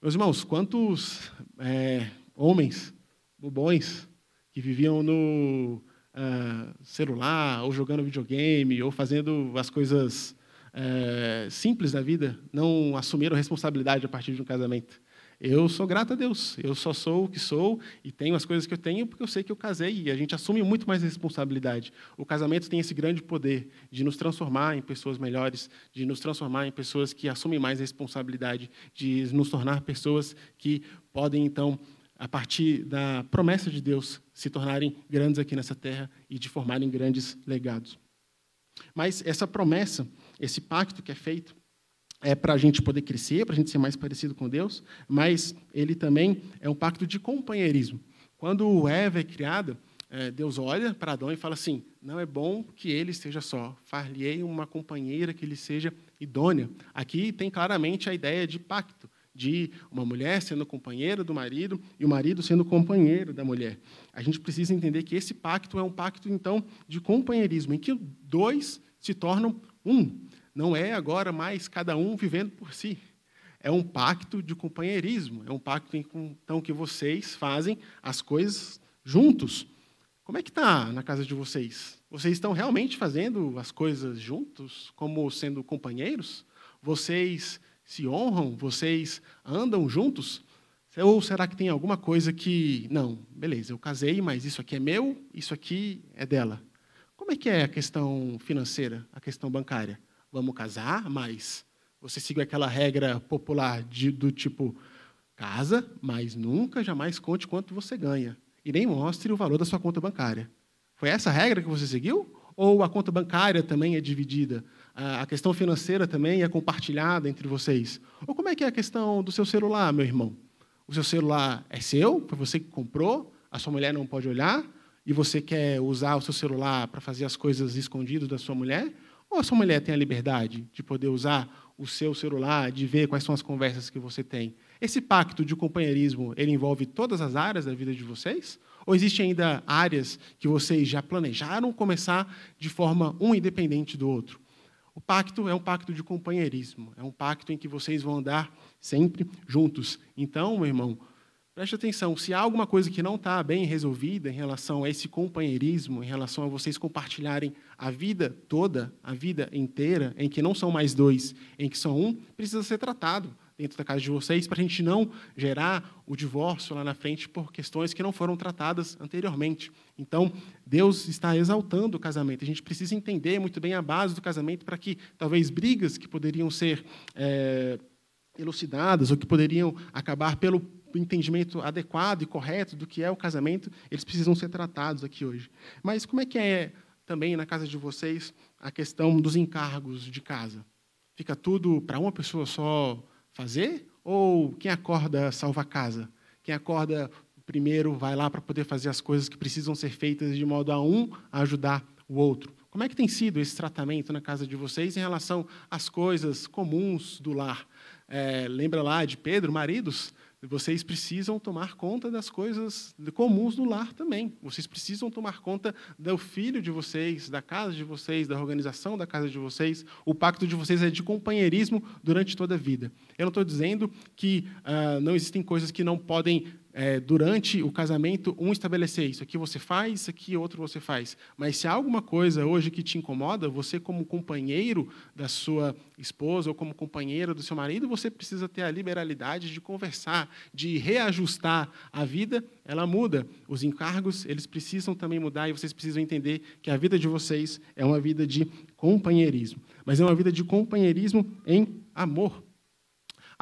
Meus irmãos, quantos é, homens bobões que viviam no uh, celular, ou jogando videogame, ou fazendo as coisas uh, simples da vida, não assumiram responsabilidade a partir de um casamento? Eu sou grato a Deus. Eu só sou o que sou e tenho as coisas que eu tenho porque eu sei que eu casei e a gente assume muito mais responsabilidade. O casamento tem esse grande poder de nos transformar em pessoas melhores, de nos transformar em pessoas que assumem mais responsabilidade, de nos tornar pessoas que podem então a partir da promessa de Deus, se tornarem grandes aqui nessa terra e de formarem grandes legados. Mas essa promessa, esse pacto que é feito, é para a gente poder crescer, para a gente ser mais parecido com Deus, mas ele também é um pacto de companheirismo. Quando Eva é criada, é, Deus olha para Adão e fala assim: não é bom que ele esteja só, far-lhe-ei uma companheira que lhe seja idônea. Aqui tem claramente a ideia de pacto, de uma mulher sendo companheira do marido e o marido sendo companheiro da mulher. A gente precisa entender que esse pacto é um pacto, então, de companheirismo, em que dois se tornam um. Não é agora mais cada um vivendo por si. É um pacto de companheirismo, é um pacto então que vocês fazem as coisas juntos. Como é que está na casa de vocês? Vocês estão realmente fazendo as coisas juntos, como sendo companheiros? Vocês se honram? Vocês andam juntos? Ou será que tem alguma coisa que, não, beleza, eu casei, mas isso aqui é meu, isso aqui é dela? Como é que é a questão financeira, a questão bancária? vamos casar, mas você siga aquela regra popular de, do tipo casa, mas nunca, jamais conte quanto você ganha e nem mostre o valor da sua conta bancária. Foi essa regra que você seguiu? Ou a conta bancária também é dividida? A questão financeira também é compartilhada entre vocês? Ou como é que é a questão do seu celular, meu irmão? O seu celular é seu, foi você que comprou, a sua mulher não pode olhar, e você quer usar o seu celular para fazer as coisas escondidas da sua mulher? Ou sua mulher tem a liberdade de poder usar o seu celular, de ver quais são as conversas que você tem? Esse pacto de companheirismo, ele envolve todas as áreas da vida de vocês? Ou existem ainda áreas que vocês já planejaram começar de forma um independente do outro? O pacto é um pacto de companheirismo, é um pacto em que vocês vão andar sempre juntos. Então, meu irmão, Preste atenção, se há alguma coisa que não está bem resolvida em relação a esse companheirismo, em relação a vocês compartilharem a vida toda, a vida inteira, em que não são mais dois, em que são um, precisa ser tratado dentro da casa de vocês para a gente não gerar o divórcio lá na frente por questões que não foram tratadas anteriormente. Então, Deus está exaltando o casamento. A gente precisa entender muito bem a base do casamento para que talvez brigas que poderiam ser é, elucidadas ou que poderiam acabar pelo entendimento adequado e correto do que é o casamento, eles precisam ser tratados aqui hoje. Mas como é que é também na casa de vocês a questão dos encargos de casa? Fica tudo para uma pessoa só fazer? Ou quem acorda salva a casa? Quem acorda primeiro vai lá para poder fazer as coisas que precisam ser feitas de modo a um ajudar o outro? Como é que tem sido esse tratamento na casa de vocês em relação às coisas comuns do lar? É, lembra lá de Pedro, maridos? Vocês precisam tomar conta das coisas comuns do lar também. Vocês precisam tomar conta do filho de vocês, da casa de vocês, da organização da casa de vocês. O pacto de vocês é de companheirismo durante toda a vida. Eu não estou dizendo que ah, não existem coisas que não podem é, durante o casamento, um estabelecer isso aqui você faz, isso aqui outro você faz. Mas se há alguma coisa hoje que te incomoda, você, como companheiro da sua esposa ou como companheira do seu marido, você precisa ter a liberalidade de conversar, de reajustar a vida, ela muda. Os encargos, eles precisam também mudar e vocês precisam entender que a vida de vocês é uma vida de companheirismo, mas é uma vida de companheirismo em amor.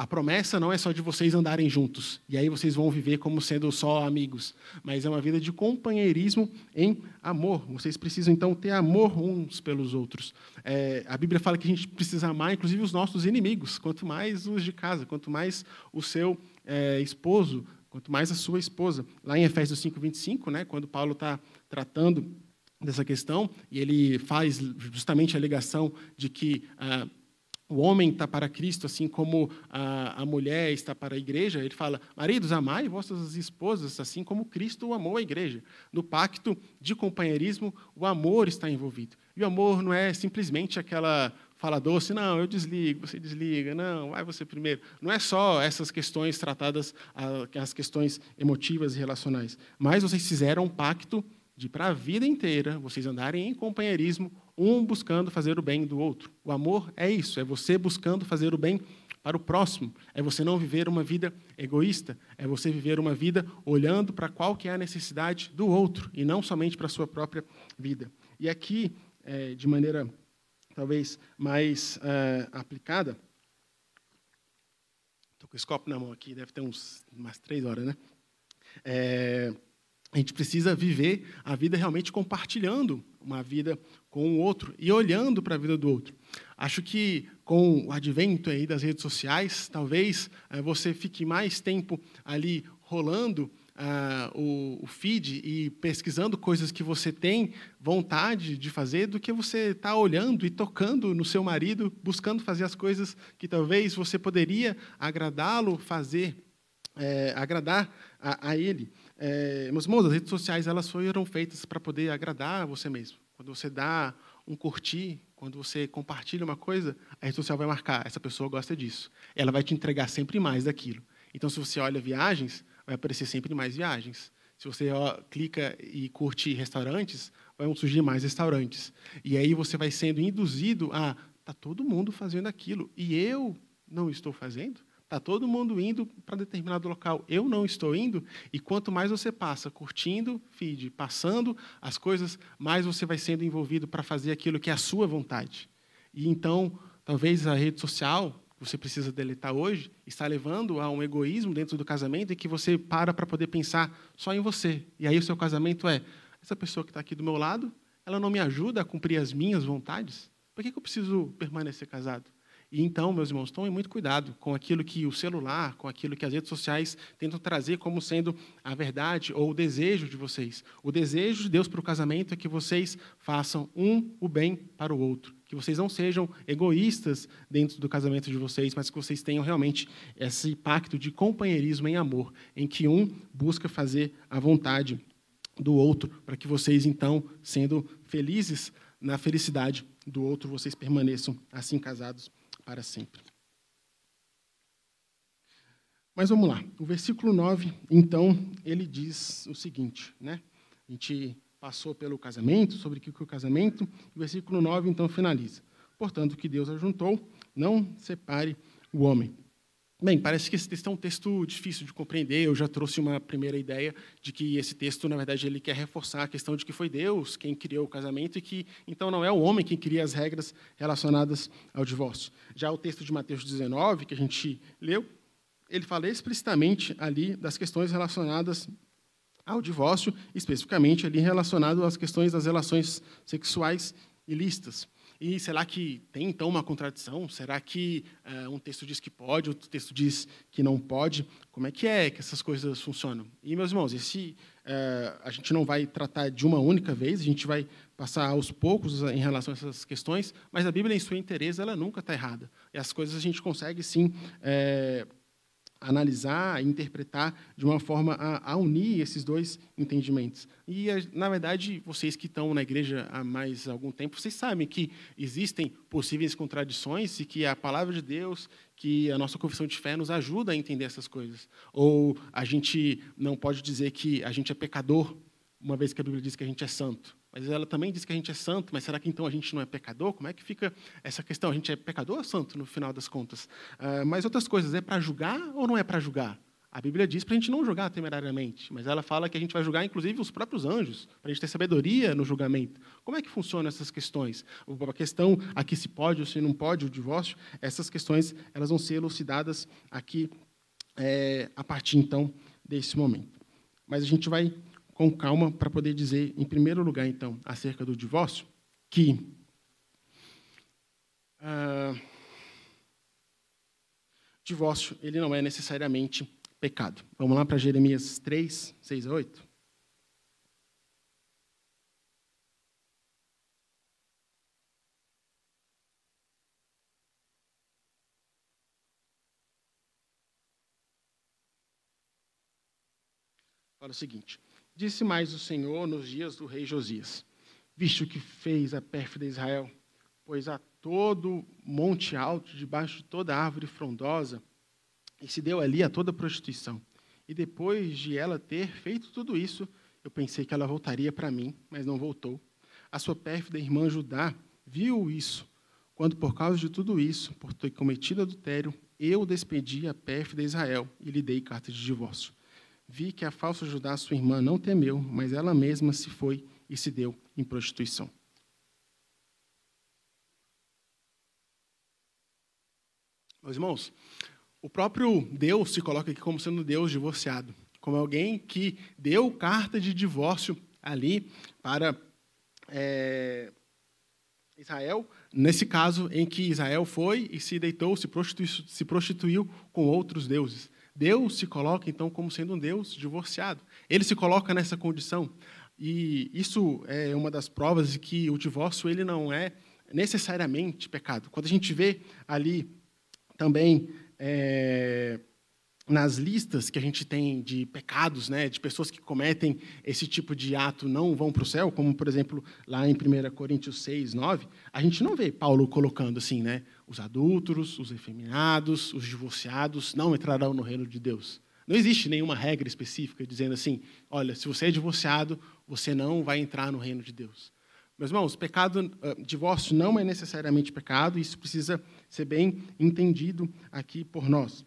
A promessa não é só de vocês andarem juntos, e aí vocês vão viver como sendo só amigos, mas é uma vida de companheirismo em amor. Vocês precisam, então, ter amor uns pelos outros. É, a Bíblia fala que a gente precisa amar, inclusive, os nossos inimigos, quanto mais os de casa, quanto mais o seu é, esposo, quanto mais a sua esposa. Lá em Efésios 5, 25, né, quando Paulo está tratando dessa questão, e ele faz justamente a ligação de que. Ah, o homem está para Cristo, assim como a, a, mulher está para a igreja, ele fala: Maridos, amai vossas esposas, assim como Cristo amou a igreja. No pacto de companheirismo, o amor está envolvido. E o amor não é simplesmente aquela fala doce, não, eu desligo, você desliga, não, vai você primeiro. Não é só essas questões tratadas, as questões emotivas e relacionais. Mas vocês fizeram um pacto de para a vida inteira vocês andarem em companheirismo, um buscando fazer o bem do outro. O amor é isso, é você buscando fazer o bem para o próximo, é você não viver uma vida egoísta, é você viver uma vida olhando para qual que é a necessidade do outro e não somente para a sua própria vida. E aqui, é, de maneira talvez mais é, aplicada, estou com o copo na mão aqui, deve ter uns, umas três horas, né? É, a gente precisa viver a vida realmente compartilhando uma vida com o outro e olhando para a vida do outro. Acho que com o advento aí das redes sociais, talvez eh, você fique mais tempo ali rolando ah, o, o, feed e pesquisando coisas que você tem vontade de fazer do que você está olhando e tocando no seu marido, buscando fazer as coisas que talvez você poderia agradá-lo, fazer, é, agradar a, a ele. É, meus irmãos, as redes sociais elas foram feitas para poder agradar você mesmo. Quando você dá um curtir, quando você compartilha uma coisa, a rede social vai marcar, essa pessoa gosta disso. Ela vai te entregar sempre mais daquilo. Então, se você olha viagens, vai aparecer sempre mais viagens. Se você ó, clica e curte restaurantes, vão surgir mais restaurantes. E aí você vai sendo induzido a tá todo mundo fazendo aquilo e eu não estou fazendo? Está todo mundo indo para determinado local. Eu não estou indo. E quanto mais você passa curtindo, feed, passando as coisas, mais você vai sendo envolvido para fazer aquilo que é a sua vontade. E então, talvez a rede social que você precisa deletar hoje está levando a um egoísmo dentro do casamento e que você para para poder pensar só em você. E aí o seu casamento é: essa pessoa que está aqui do meu lado, ela não me ajuda a cumprir as minhas vontades? Por que, que eu preciso permanecer casado? E então, meus irmãos, tomem muito cuidado com aquilo que o celular, com aquilo que as redes sociais tentam trazer como sendo a verdade ou o desejo de vocês. O desejo de Deus para o casamento é que vocês façam um o bem para o outro, que vocês não sejam egoístas dentro do casamento de vocês, mas que vocês tenham realmente esse pacto de companheirismo em amor, em que um busca fazer a vontade do outro, para que vocês então, sendo felizes na felicidade do outro, vocês permaneçam assim casados para sempre. Mas vamos lá, o versículo 9, então, ele diz o seguinte, né? A gente passou pelo casamento, sobre o que é o casamento, o versículo 9 então finaliza. Portanto, o que Deus ajuntou, não separe o homem. Bem, parece que esse texto é um texto difícil de compreender. Eu já trouxe uma primeira ideia de que esse texto, na verdade, ele quer reforçar a questão de que foi Deus quem criou o casamento e que então não é o homem quem cria as regras relacionadas ao divórcio. Já o texto de Mateus 19, que a gente leu, ele fala explicitamente ali das questões relacionadas ao divórcio, especificamente ali relacionado às questões das relações sexuais ilícitas. E será que tem então uma contradição? Será que uh, um texto diz que pode, outro texto diz que não pode? Como é que é que essas coisas funcionam? E meus irmãos, esse uh, a gente não vai tratar de uma única vez, a gente vai passar aos poucos em relação a essas questões, mas a Bíblia em sua inteireza ela nunca está errada. E as coisas a gente consegue sim uh, analisar, interpretar de uma forma a, a unir esses dois entendimentos. E, eh, na verdade, vocês que estão na igreja há mais algum tempo, vocês sabem que existem possíveis contradições e que a palavra de Deus, que a nossa confissão de fé nos ajuda a entender essas coisas. Ou a gente não pode dizer que a gente é pecador, uma vez que a Bíblia diz que a gente é santo. Às vezes ela também diz que a gente é santo, mas será que então a gente não é pecador? Como é que fica essa questão? A gente é pecador ou santo no final das contas? Uh, mas outras coisas, é para julgar ou não é para julgar? A Bíblia diz para a gente não julgar temerariamente, mas ela fala que a gente vai julgar inclusive os próprios anjos, para a gente ter sabedoria no julgamento. Como é que funcionam essas questões? A questão aqui se pode ou se não pode o divórcio, essas questões elas vão ser elucidadas aqui é, a partir então desse momento. Mas a gente vai com calma para poder dizer, em primeiro lugar, então, acerca do divórcio, que uh, divórcio ele não é necessariamente pecado. Vamos lá para Jeremias 3, 6 a 8. Fala o seguinte: Disse mais o Senhor nos dias do rei Josias: Viste o que fez a pérfida Israel, pois a todo monte alto, debaixo de toda árvore frondosa, e se deu ali a toda prostituição. E depois de ela ter feito tudo isso, eu pensei que ela voltaria para mim, mas não voltou. A sua pérfida irmã Judá viu isso, quando por causa de tudo isso, por ter cometido adultério, eu despedi a pérfida Israel e lhe dei carta de divórcio. Vi que a falsa Judá, sua irmã, não temeu, mas ela mesma se foi e se deu em prostituição. Meus irmãos, o próprio Deus se coloca aqui como sendo Deus divorciado, como alguém que deu carta de divórcio ali para é, Israel, nesse caso em que Israel foi e se deitou, se prostituiu, se prostituiu com outros deuses. Deus se coloca então como sendo um Deus divorciado. Ele se coloca nessa condição. E isso é uma das provas de que o divórcio ele não é necessariamente pecado. Quando a gente vê ali também é, nas listas que a gente tem de pecados, né, de pessoas que cometem esse tipo de ato não vão para o céu, como por exemplo lá em 1 Coríntios 6, 9, a gente não vê Paulo colocando assim, né, os adúlteros, os efeminados, os divorciados não entrarão no reino de Deus. Não existe nenhuma regra específica dizendo assim: olha, se você é divorciado, você não vai entrar no reino de Deus. Meus irmãos, pecado, eh, divórcio não é necessariamente pecado, isso precisa ser bem entendido aqui por nós.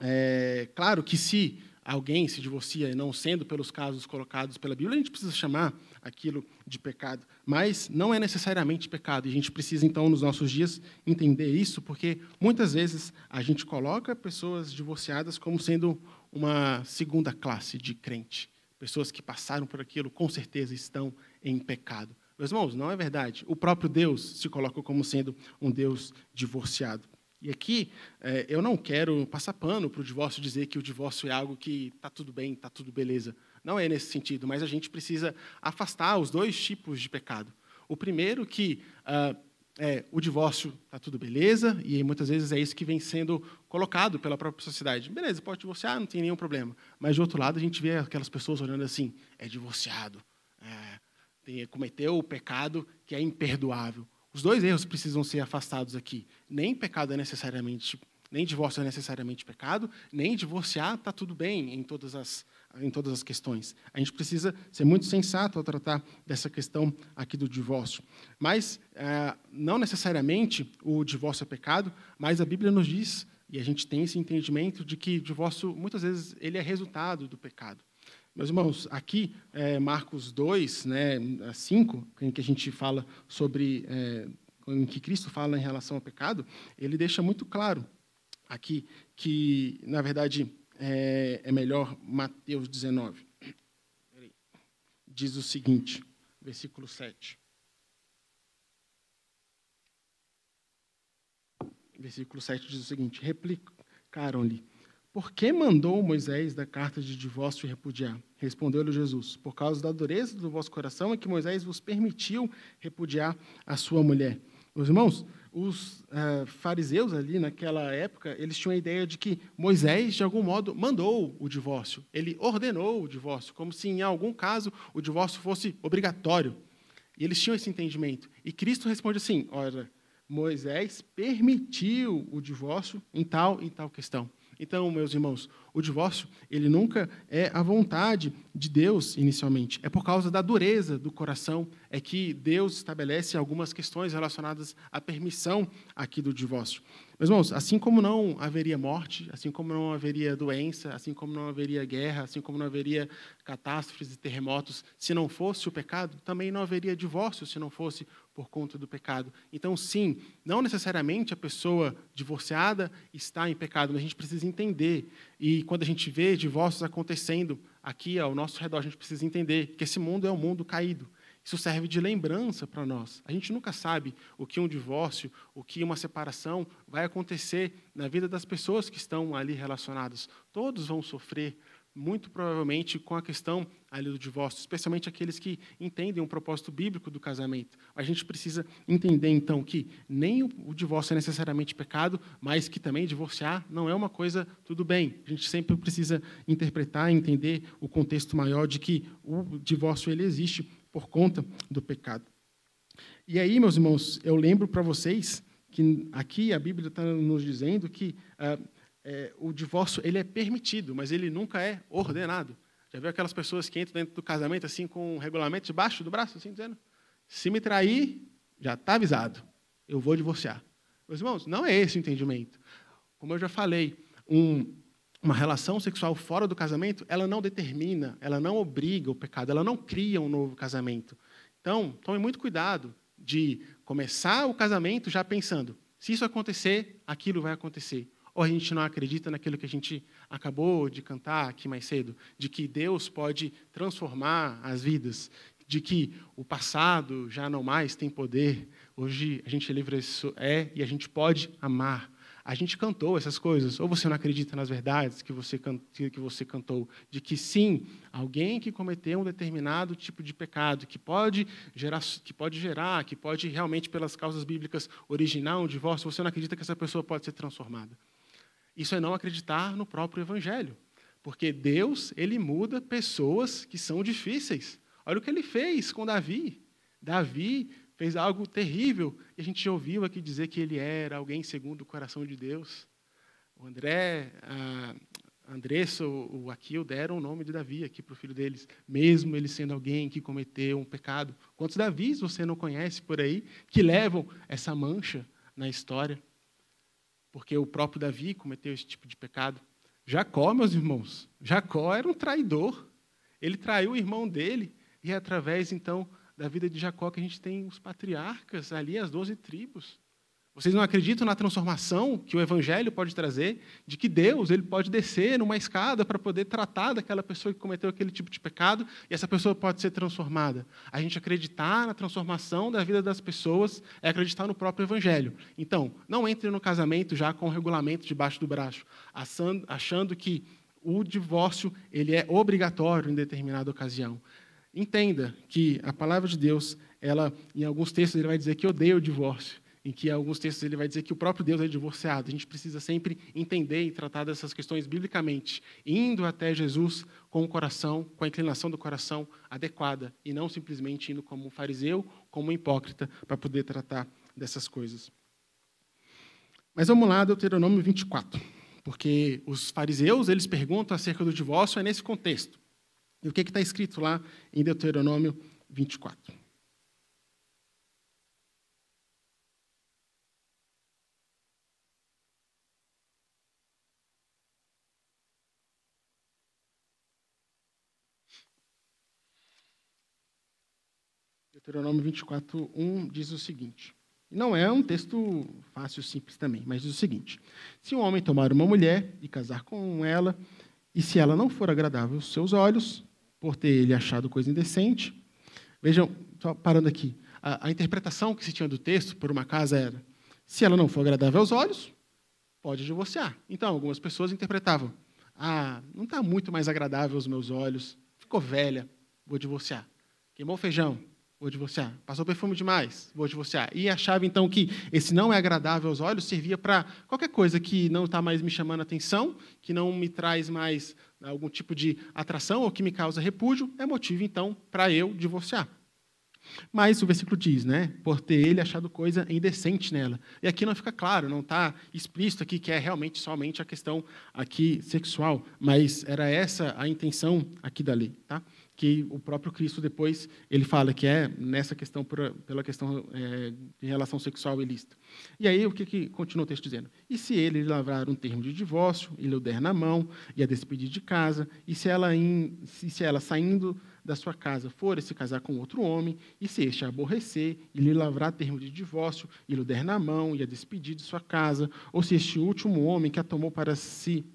É, claro que se alguém se divorcia, não sendo pelos casos colocados pela Bíblia, a gente precisa chamar aquilo de pecado. Mas não é necessariamente pecado, e a gente precisa, então, nos nossos dias, entender isso, porque muitas vezes a gente coloca pessoas divorciadas como sendo uma segunda classe de crente. Pessoas que passaram por aquilo com certeza estão em pecado. Meus irmãos, não é verdade. O próprio Deus se coloca como sendo um Deus divorciado. E aqui é, eu não quero passar pano para o divórcio dizer que o divórcio é algo que está tudo bem, está tudo beleza. Não é nesse sentido, mas a gente precisa afastar os dois tipos de pecado. O primeiro que ah, é, o divórcio está tudo beleza, e muitas vezes é isso que vem sendo colocado pela própria sociedade. Beleza, pode divorciar, não tem nenhum problema. Mas, do outro lado, a gente vê aquelas pessoas olhando assim, é divorciado, é, tem, cometeu o pecado que é imperdoável. Os dois erros precisam ser afastados aqui. Nem pecado é necessariamente, nem divórcio é necessariamente pecado, nem divorciar está tudo bem em todas as em todas as questões. A gente precisa ser muito sensato ao tratar dessa questão aqui do divórcio. Mas é, não necessariamente o divórcio é pecado, mas a Bíblia nos diz e a gente tem esse entendimento de que o divórcio muitas vezes ele é resultado do pecado. Meus irmãos, aqui é, Marcos 2, né, 5, em que a gente fala sobre, é, em que Cristo fala em relação ao pecado, ele deixa muito claro aqui que, na verdade, é, é melhor Mateus 19. Diz o seguinte, versículo 7. Versículo 7 diz o seguinte: Replicaram-lhe, por que mandou Moisés da carta de divórcio repudiar? Respondeu-lhe Jesus: Por causa da dureza do vosso coração é que Moisés vos permitiu repudiar a sua mulher. Meus irmãos, os uh, fariseus ali naquela época, eles tinham a ideia de que Moisés, de algum modo, mandou o divórcio, ele ordenou o divórcio, como se em algum caso o divórcio fosse obrigatório. E eles tinham esse entendimento. E Cristo responde assim: olha, Moisés permitiu o divórcio em tal e tal questão. Então, meus irmãos, o divórcio, ele nunca é a vontade de Deus inicialmente. É por causa da dureza do coração é que Deus estabelece algumas questões relacionadas à permissão aqui do divórcio. Meus irmãos, assim como não haveria morte, assim como não haveria doença, assim como não haveria guerra, assim como não haveria catástrofes e terremotos se não fosse o pecado, também não haveria divórcio se não fosse por conta do pecado. Então, sim, não necessariamente a pessoa divorciada está em pecado, mas a gente precisa entender. E quando a gente vê divórcios acontecendo aqui ao nosso redor, a gente precisa entender que esse mundo é um mundo caído. Isso serve de lembrança para nós. A gente nunca sabe o que um divórcio, o que uma separação vai acontecer na vida das pessoas que estão ali relacionadas. Todos vão sofrer muito provavelmente com a questão ali do divórcio, especialmente aqueles que entendem o propósito bíblico do casamento. A gente precisa entender então que nem o divórcio é necessariamente pecado, mas que também divorciar não é uma coisa tudo bem. A gente sempre precisa interpretar, entender o contexto maior de que o divórcio ele existe por conta do pecado. E aí, meus irmãos, eu lembro para vocês que aqui a Bíblia está nos dizendo que uh, é, o divórcio ele é permitido, mas ele nunca é ordenado. Já viu aquelas pessoas que entram dentro do casamento assim com um regulamento debaixo do braço, assim dizendo: se me trair, já está avisado, eu vou divorciar. Meus irmãos, não é esse o entendimento. Como eu já falei, um, uma relação sexual fora do casamento, ela não determina, ela não obriga o pecado, ela não cria um novo casamento. Então, tome muito cuidado de começar o casamento já pensando: se isso acontecer, aquilo vai acontecer ou a gente não acredita naquilo que a gente acabou de cantar aqui mais cedo, de que Deus pode transformar as vidas, de que o passado já não mais tem poder, hoje a gente é livre é e a gente pode amar. A gente cantou essas coisas, ou você não acredita nas verdades que você, que você cantou, de que sim, alguém que cometeu um determinado tipo de pecado, que pode, gerar, que pode gerar, que pode realmente, pelas causas bíblicas, originar um divórcio, você não acredita que essa pessoa pode ser transformada. Isso é não acreditar no próprio evangelho, porque Deus, ele muda pessoas que são difíceis. Olha o que ele fez com Davi. Davi fez algo terrível, e a gente já ouviu aqui dizer que ele era alguém segundo o coração de Deus. O André, a Andressa, o Aquil deram o nome de Davi aqui para o filho deles, mesmo ele sendo alguém que cometeu um pecado. Quantos Davis você não conhece por aí que levam essa mancha na história? porque o próprio Davi cometeu esse tipo de pecado. Jacó, meus irmãos, Jacó era um traidor. Ele traiu o irmão dele, e é através, então, da vida de Jacó que a gente tem os patriarcas ali, as doze tribos. Vocês não acreditam na transformação que o Evangelho pode trazer, de que Deus ele pode descer numa escada para poder tratar daquela pessoa que cometeu aquele tipo de pecado e essa pessoa pode ser transformada. A gente acreditar na transformação da vida das pessoas é acreditar no próprio Evangelho. Então, não entre no casamento já com o regulamento debaixo do braço, achando que o divórcio ele é obrigatório em determinada ocasião. Entenda que a palavra de Deus, ela em alguns textos ele vai dizer que odeia o divórcio em que alguns textos ele vai dizer que o próprio Deus é divorciado. A gente precisa sempre entender e tratar dessas questões biblicamente, indo até Jesus com o coração, com a inclinação do coração adequada, e não simplesmente indo como um fariseu, como um hipócrita, para poder tratar dessas coisas. Mas vamos lá, Deuteronômio 24, porque os fariseus eles perguntam acerca do divórcio, é nesse contexto. E o que está escrito lá em Deuteronômio 24? Deuteronômio 24, 1 diz o seguinte. Não é um texto fácil, simples também, mas diz o seguinte: Se um homem tomar uma mulher e casar com ela, e se ela não for agradável aos seus olhos, por ter ele achado coisa indecente. Vejam, só parando aqui, a, a interpretação que se tinha do texto por uma casa era: se ela não for agradável aos olhos, pode divorciar. Então, algumas pessoas interpretavam: ah, não está muito mais agradável aos meus olhos, ficou velha, vou divorciar. Queimou feijão, vou divorciar. Passou perfume demais, vou divorciar. E achava então que esse não é agradável aos olhos servia para qualquer coisa que não está mais me chamando atenção, que não me traz mais né, algum tipo de atração ou que me causa repúdio, é motivo então para eu divorciar. Mas o versículo diz, né? Por ter ele achado coisa indecente nela. E aqui não fica claro, não está explícito aqui que é realmente somente a questão aqui sexual, mas era essa a intenção aqui da lei, tá? que o próprio Cristo depois ele fala que é nessa questão por, pela questão é, de relação sexual ilícita. E aí o que, que continua o texto dizendo? E se ele lavrar um termo de divórcio, ele o der na mão e a despedir de casa, e se ela, in, se, se ela saindo da sua casa for se casar com outro homem, e se este a aborrecer, e lhe lavrar termo de divórcio, e lhe der na mão, e a despedir de sua casa, ou se este último homem que a tomou para si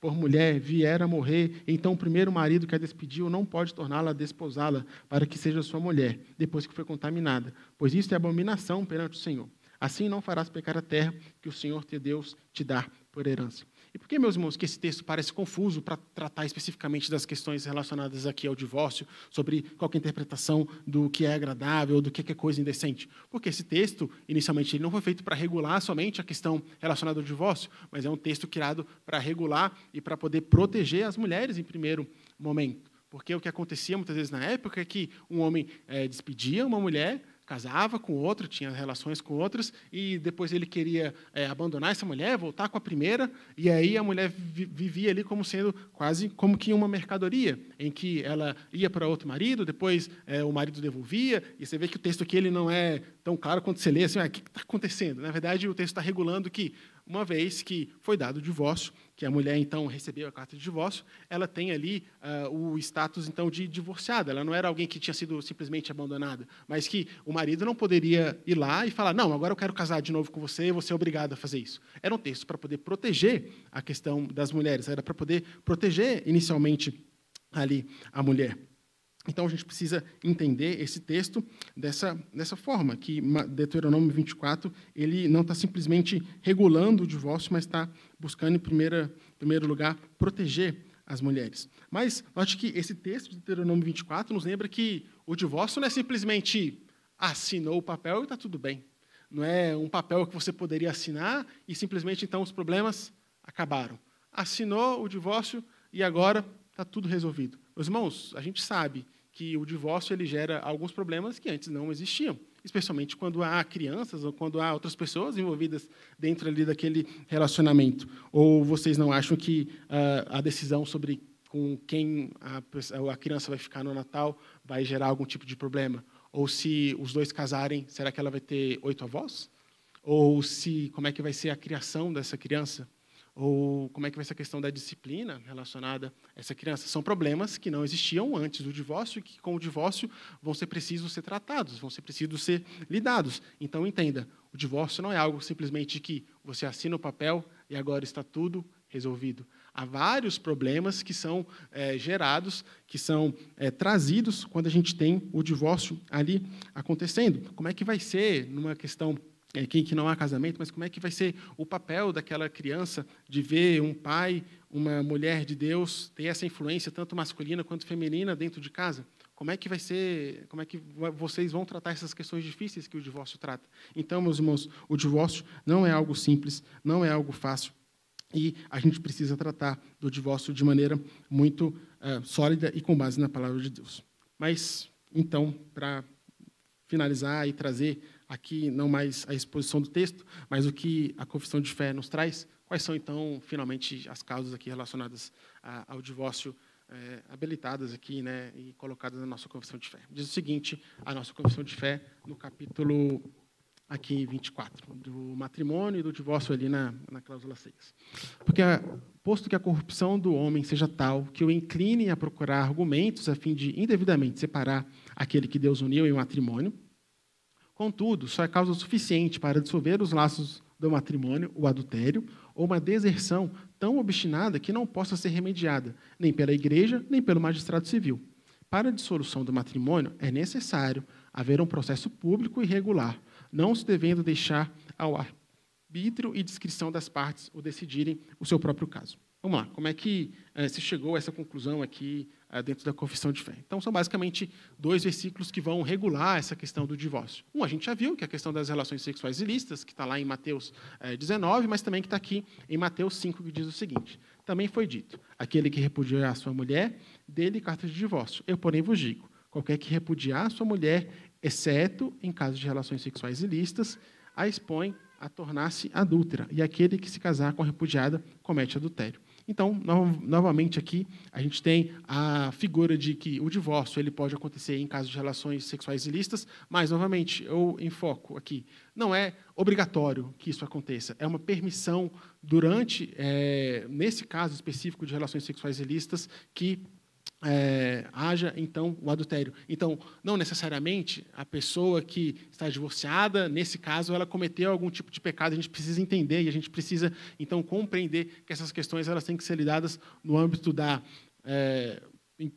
por mulher vier a morrer, então o primeiro marido que a despediu não pode torná-la desposá-la para que seja sua mulher, depois que foi contaminada, pois isto é abominação perante o Senhor. Assim não farás pecar a terra que o Senhor teu Deus te dá por herança. E por que, meus irmãos, que esse texto parece confuso para tratar especificamente das questões relacionadas aqui ao divórcio, sobre qual interpretação do que é agradável, do que é coisa indecente? Porque esse texto, inicialmente, ele não foi feito para regular somente a questão relacionada ao divórcio, mas é um texto criado para regular e para poder proteger as mulheres em primeiro momento. Porque o que acontecia muitas vezes na época é que um homem é, despedia uma mulher, casava com outro, tinha relações com outros, e depois ele queria é, abandonar essa mulher, voltar com a primeira, e aí a mulher vivia ali como sendo quase como que uma mercadoria, em que ela ia para outro marido, depois é, o marido devolvia, e você vê que o texto aqui ele não é tão claro quanto você lê, assim, ah, o que está acontecendo? Na verdade, o texto está regulando que, uma vez que foi dado o divórcio, que a mulher então recebeu a carta de divórcio, ela tem ali uh, o status então de divorciada. Ela não era alguém que tinha sido simplesmente abandonada, mas que o marido não poderia ir lá e falar: "Não, agora eu quero casar de novo com você, você é obrigado a fazer isso". Era um texto para poder proteger a questão das mulheres, era para poder proteger inicialmente ali a mulher. Então, a gente precisa entender esse texto dessa, dessa forma, que Deuteronômio 24 ele não está simplesmente regulando o divórcio, mas está buscando, em primeira, primeiro lugar, proteger as mulheres. Mas acho que esse texto de Deuteronômio 24 nos lembra que o divórcio não é simplesmente assinou o papel e está tudo bem. Não é um papel que você poderia assinar e simplesmente, então, os problemas acabaram. Assinou o divórcio e agora está tudo resolvido. Meus irmãos, a gente sabe que o divórcio ele gera alguns problemas que antes não existiam, especialmente quando há crianças ou quando há outras pessoas envolvidas dentro ali daquele relacionamento. Ou vocês não acham que uh, a decisão sobre com quem a, a criança vai ficar no Natal vai gerar algum tipo de problema? Ou se os dois casarem, será que ela vai ter oito avós? Ou se como é que vai ser a criação dessa criança? ou como é que vai essa questão da disciplina relacionada a essa criança. São problemas que não existiam antes do divórcio e que, com o divórcio, vão ser precisos ser tratados, vão ser precisos ser lidados. Então, entenda, o divórcio não é algo simplesmente que você assina o papel e agora está tudo resolvido. Há vários problemas que são é, gerados, que são é, trazidos quando a gente tem o divórcio ali acontecendo. Como é que vai ser numa questão é, quem que não há casamento, mas como é que vai ser o papel daquela criança de ver um pai, uma mulher de Deus ter essa influência tanto masculina quanto feminina dentro de casa? Como é que vai ser, como é que vocês vão tratar essas questões difíceis que o divórcio trata? Então, meus irmãos, o divórcio não é algo simples, não é algo fácil. E a gente precisa tratar do divórcio de maneira muito uh, sólida e com base na palavra de Deus. Mas, então, para finalizar e trazer aqui não mais a exposição do texto, mas o que a confissão de fé nos traz. Quais são, então, finalmente, as causas aqui relacionadas ao divórcio é, habilitadas aqui né, e colocadas na nossa confissão de fé? Diz o seguinte, a nossa confissão de fé, no capítulo aqui 24, do matrimônio e do divórcio ali na, na cláusula 6. Porque, a, ah, posto que a corrupção do homem seja tal que o incline a procurar argumentos a fim de indevidamente separar aquele que Deus uniu em matrimônio, Contudo, só é causa suficiente para dissolver os laços do matrimônio, o adultério, ou uma deserção tão obstinada que não possa ser remediada, nem pela igreja, nem pelo magistrado civil. Para a dissolução do matrimônio, é necessário haver um processo público e regular, não se devendo deixar ao arbítrio e discrição das partes o decidirem o seu próprio caso. Vamos lá, como é que eh, se chegou a essa conclusão aqui eh, dentro da confissão de fé. Então, são basicamente dois versículos que vão regular essa questão do divórcio. Um, a gente já viu, que é a questão das relações sexuais ilícitas, que está lá em Mateus 19, eh, mas também que está aqui em Mateus 5, que diz o seguinte: Também foi dito, aquele que repudiar a sua mulher, dele carta de divórcio. Eu, porém, vos digo: qualquer que repudiar a sua mulher, exceto em caso de relações sexuais ilícitas, a expõe a tornar-se adúltera, e aquele que se casar com a repudiada comete adultério. Então, no, novamente aqui, a gente tem a figura de que o divórcio ele pode acontecer em caso de relações sexuais ilícitas, mas, novamente, eu enfoco aqui, não é obrigatório que isso aconteça, é uma permissão durante, é, nesse caso específico de relações sexuais ilícitas, que é, haja então o adultério. Então, não necessariamente a pessoa que está divorciada, nesse caso, ela cometeu algum tipo de pecado. A gente precisa entender e a gente precisa então compreender que essas questões elas têm que ser lidadas no âmbito da é,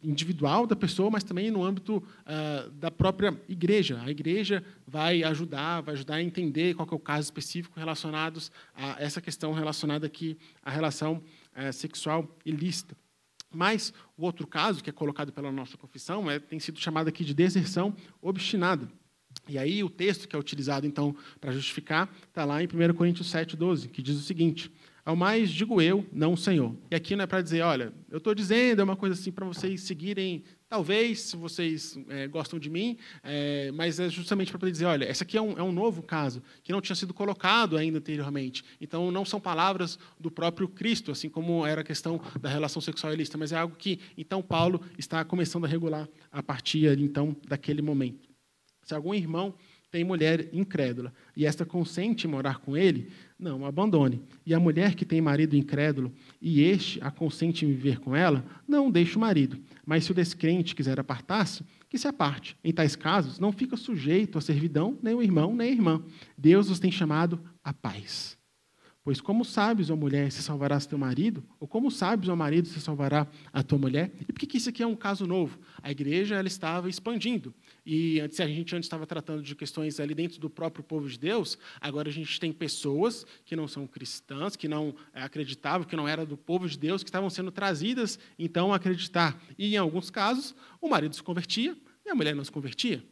individual da pessoa, mas também no âmbito uh, da própria igreja. A igreja vai ajudar, vai ajudar a entender qual é o caso específico relacionados a essa questão relacionada aqui à relação uh, sexual ilícita. Mas o outro caso, que é colocado pela nossa confissão, é, tem sido chamado aqui de deserção obstinada. E aí o texto que é utilizado, então, para justificar, está lá em 1 Coríntios 7, 12, que diz o seguinte, ao mais digo eu, não o Senhor. E aqui não é para dizer, olha, eu estou dizendo, é uma coisa assim para vocês seguirem Talvez, se vocês é, gostam de mim, é, mas é justamente para poder dizer, olha, esse aqui é um, é um novo caso, que não tinha sido colocado ainda anteriormente. Então, não são palavras do próprio Cristo, assim como era a questão da relação sexualista mas é algo que, então, Paulo está começando a regular a partir, então, daquele momento. Se algum irmão tem mulher incrédula e esta consente em morar com ele, não, abandone. E a mulher que tem marido incrédulo e este a consente em viver com ela, não deixe o marido. Mas se o descrente quiser apartar-se, que se aparte. Em tais casos, não fica sujeito à servidão nem o irmão nem a irmã. Deus os tem chamado à paz. Pois como sabes, ó mulher, se salvarás teu marido? Ou como sabes, ó marido, se salvará a tua mulher? E por que, que isso aqui é um caso novo? A igreja ela estava expandindo. E antes a gente antes estava tratando de questões ali dentro do próprio povo de Deus, agora a gente tem pessoas que não são cristãs, que não eh, acreditavam, que não era do povo de Deus, que estavam sendo trazidas então a acreditar. E em alguns casos, o marido se convertia e a mulher não se convertia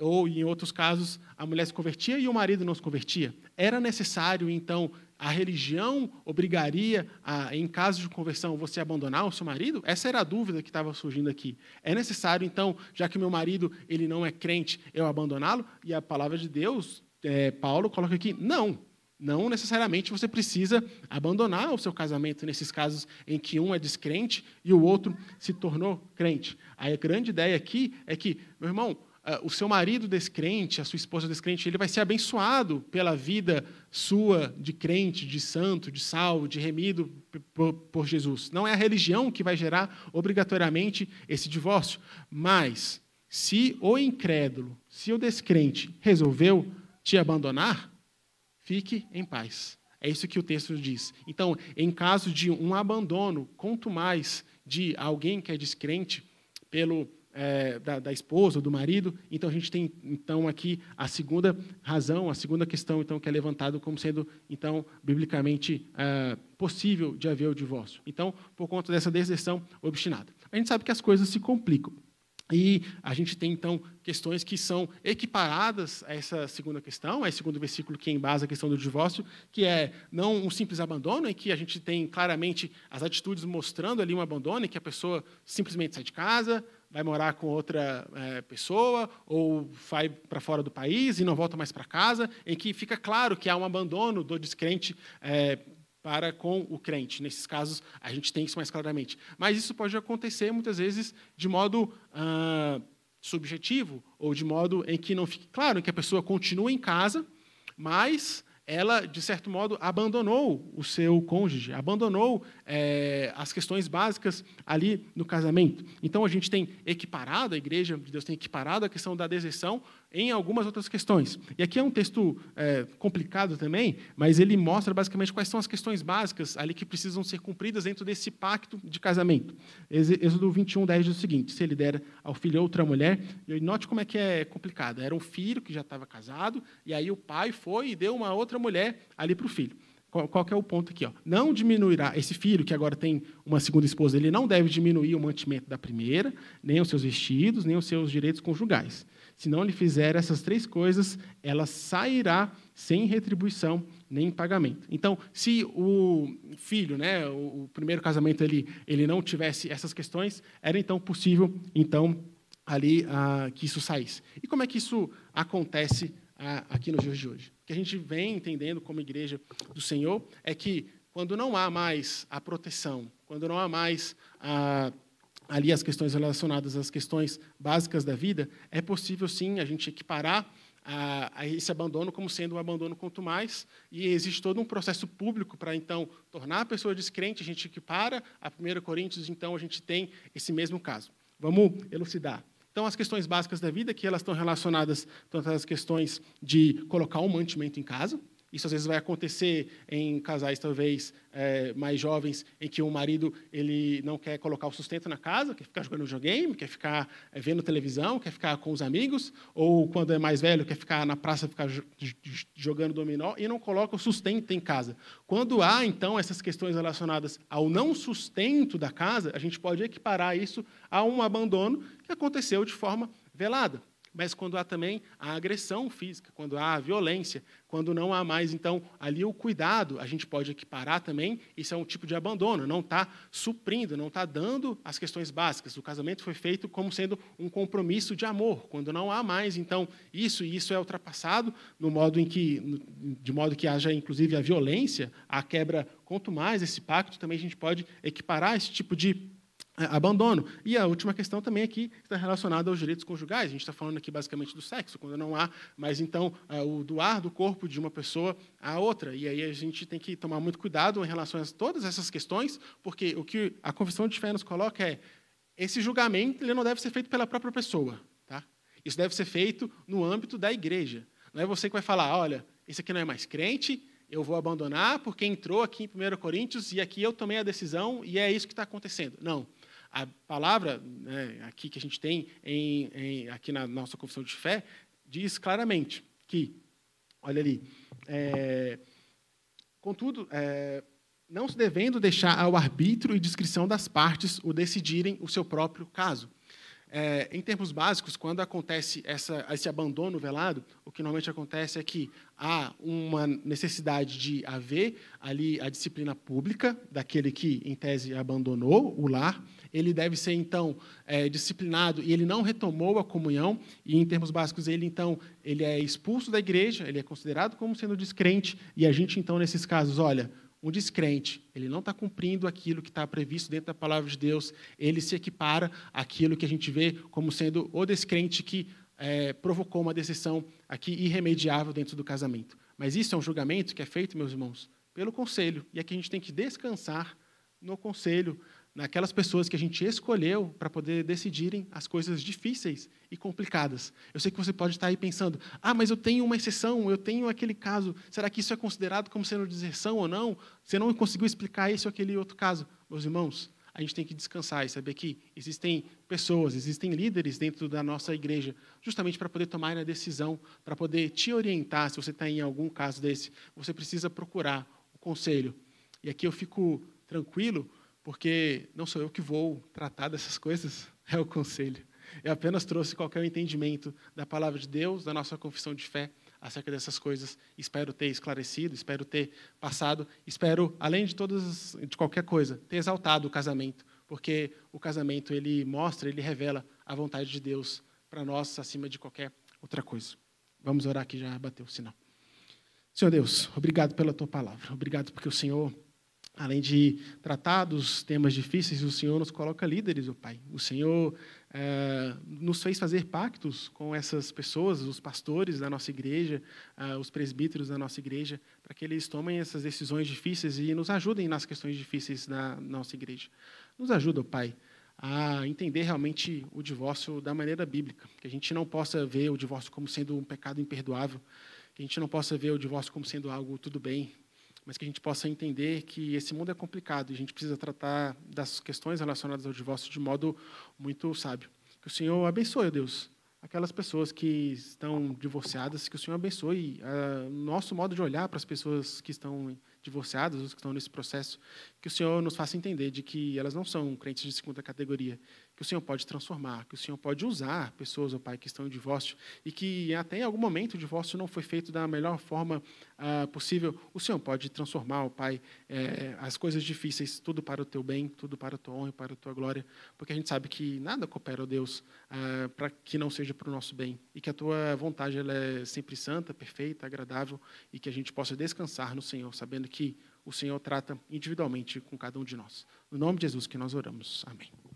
ou em outros casos, a mulher se convertia e o marido não se convertia. Era necessário, então, a religião obrigaria, a, em caso de conversão, você abandonar o seu marido? Essa era a dúvida que estava surgindo aqui. É necessário, então, já que o meu marido ele não é crente, eu abandoná-lo? E a palavra de Deus, é, Paulo coloca aqui, não. Não necessariamente você precisa abandonar o seu casamento nesses casos em que um é descrente e o outro se tornou crente. A grande ideia aqui é que, meu irmão, ah, o seu marido descrente, a sua esposa descrente, ele vai ser abençoado pela vida sua de crente, de santo, de salvo, de remido por, Jesus. Não é a religião que vai gerar obrigatoriamente esse divórcio, mas se o incrédulo, se o descrente resolveu te abandonar, fique em paz. É isso que o texto diz. Então, em caso de um abandono, quanto mais de alguém que é descrente pelo é, da, da, esposa ou do marido. Então a gente tem então aqui a segunda razão, a segunda questão então que é levantado como sendo então biblicamente é, possível de haver o divórcio. Então por conta dessa deserção obstinada, a gente sabe que as coisas se complicam. E a gente tem, então, questões que são equiparadas a essa segunda questão, a esse segundo versículo que embasa a questão do divórcio, que é não um simples abandono, em que a gente tem claramente as atitudes mostrando ali um abandono, em que a pessoa simplesmente sai de casa, vai morar com outra é, pessoa ou vai para fora do país e não volta mais para casa, em que fica claro que há um abandono do descrente é, para com o crente. Nesses casos, a gente tem isso mais claramente. Mas isso pode acontecer muitas vezes de modo ah, subjetivo ou de modo em que não fique claro, em que a pessoa continua em casa, mas ela, de certo modo, abandonou o seu cônjuge, abandonou é, as questões básicas ali no casamento. Então, a gente tem equiparado, a igreja de Deus tem equiparado a questão da deserção em algumas outras questões. E aqui é um texto é, complicado também, mas ele mostra basicamente quais são as questões básicas ali que precisam ser cumpridas dentro desse pacto de casamento. Êxodo 21, 10 diz o seguinte: se ele der ao filho outra mulher, e note como é que é complicado. Era um filho que já estava casado, e aí o pai foi e deu uma outra mulher ali para o filho. Qual, é o ponto aqui? Ó? Não diminuirá esse filho que agora tem uma segunda esposa, ele não deve diminuir o mantimento da primeira, nem os seus vestidos, nem os seus direitos conjugais. Se não lhe fizer essas três coisas, ela sairá sem retribuição nem pagamento. Então, se o filho, né, o primeiro casamento ele, ele não tivesse essas questões, era então possível então ali ah, que isso saísse. E como é que isso acontece ah, aqui nos dias de hoje? O que a gente vem entendendo como igreja do Senhor é que quando não há mais a proteção, quando não há mais a ah, ali as questões relacionadas às questões básicas da vida, é possível sim a gente equiparar a, esse abandono como sendo um abandono quanto mais, e existe todo um processo público para, então, tornar a pessoa descrente, a gente equipara a 1 Coríntios, então, a gente tem esse mesmo caso. Vamos elucidar. Então, as questões básicas da vida, que elas estão relacionadas tanto às questões de colocar um mantimento em casa, isso às vezes vai acontecer em casais talvez é, mais jovens, em que o marido ele não quer colocar o sustento na casa, quer ficar jogando videogame, quer ficar é, vendo televisão, quer ficar com os amigos, ou quando é mais velho quer ficar na praça, ficar jogando dominó e não coloca o sustento em casa. Quando há então essas questões relacionadas ao não sustento da casa, a gente pode equiparar isso a um abandono que aconteceu de forma velada mas quando há também a agressão física, quando há a violência, quando não há mais, então, ali o cuidado, a gente pode equiparar também, isso é um tipo de abandono, não está suprindo, não está dando as questões básicas. O casamento foi feito como sendo um compromisso de amor, quando não há mais, então, isso e isso é ultrapassado, no modo em que, de modo que haja, inclusive, a violência, a quebra, quanto mais esse pacto, também a gente pode equiparar esse tipo de é, abandono. E a última questão também aqui está relacionada aos direitos conjugais. A gente está falando aqui basicamente do sexo, quando não há mais, então, é, o doar do corpo de uma pessoa à outra. E aí a gente tem que tomar muito cuidado em relação a todas essas questões, porque o que a Confissão de Fé nos coloca é esse julgamento ele não deve ser feito pela própria pessoa. Tá? Isso deve ser feito no âmbito da igreja. Não é você que vai falar, olha, esse aqui não é mais crente, eu vou abandonar porque entrou aqui em 1 Coríntios e aqui eu tomei a decisão e é isso que está acontecendo. Não. A palavra né, aqui que a gente tem em, em, aqui na nossa confissão de fé diz claramente que, olha ali, é, contudo, é, não se devendo deixar ao arbítrio e discrição das partes o decidirem o seu próprio caso. É, em termos básicos, quando acontece essa, esse abandono velado, o que normalmente acontece é que há uma necessidade de haver ali a disciplina pública daquele que, em tese, abandonou o lar, ele deve ser, então, é, disciplinado, e ele não retomou a comunhão, e, em termos básicos, ele, então, ele é expulso da igreja, ele é considerado como sendo descrente, e a gente, então, nesses casos, olha, um descrente, ele não está cumprindo aquilo que está previsto dentro da palavra de Deus, ele se equipara àquilo que a gente vê como sendo o descrente que é, provocou uma decisão aqui irremediável dentro do casamento. Mas isso é um julgamento que é feito, meus irmãos, pelo conselho, e aqui a gente tem que descansar no conselho naquelas pessoas que a gente escolheu para poder decidirem as coisas difíceis e complicadas. Eu sei que você pode estar tá aí pensando: ah, mas eu tenho uma exceção, eu tenho aquele caso, será que isso é considerado como sendo deserção ou não? Você não conseguiu explicar esse ou aquele outro caso. Meus irmãos, a gente tem que descansar e saber que existem pessoas, existem líderes dentro da nossa igreja, justamente para poder tomar a decisão, para poder te orientar. Se você está em algum caso desse, você precisa procurar o conselho. E aqui eu fico tranquilo, porque não sou eu que vou tratar dessas coisas, é o conselho. Eu apenas trouxe qualquer entendimento da palavra de Deus, da nossa confissão de fé acerca dessas coisas. Espero ter esclarecido, espero ter passado, espero, além de todas, de qualquer coisa, ter exaltado o casamento, porque o casamento ele mostra, ele revela a vontade de Deus para nós acima de qualquer outra coisa. Vamos orar aqui, já bateu o sinal. Senhor Deus, obrigado pela tua palavra, obrigado porque o Senhor Além de tratar dos temas difíceis, o Senhor nos coloca líderes, o Pai. O Senhor eh, nos fez fazer pactos com essas pessoas, os pastores da nossa igreja, eh, os presbíteros da nossa igreja, para que eles tomem essas decisões difíceis e nos ajudem nas questões difíceis da nossa igreja. Nos ajuda, Pai, a entender realmente o divórcio da maneira bíblica, que a gente não possa ver o divórcio como sendo um pecado imperdoável, que a gente não possa ver o divórcio como sendo algo tudo bem, mas que a gente possa entender que esse mundo é complicado e a gente precisa tratar das questões relacionadas ao divórcio de modo muito sábio. Que o Senhor abençoe, Deus, aquelas pessoas que estão divorciadas, que o Senhor abençoe o ah, nosso modo de olhar para as pessoas que estão divorciadas, os que estão nesse processo, que o Senhor nos faça entender de que elas não são crentes de segunda categoria, que o Senhor pode transformar, que o Senhor pode usar pessoas, ó Pai, que estão em divórcio e que até em algum momento o divórcio não foi feito da melhor forma ah, possível. O Senhor pode transformar, ó Pai, eh, eh, as coisas difíceis, tudo para o teu bem, tudo para a tua honra e para a tua glória, porque a gente sabe que nada coopera, ó Deus, ah, para que não seja para o nosso bem e que a tua vontade ela é sempre santa, perfeita, agradável e que a gente possa descansar no Senhor, sabendo que o Senhor trata individualmente com cada um de nós. No nome de Jesus que nós oramos. Amém.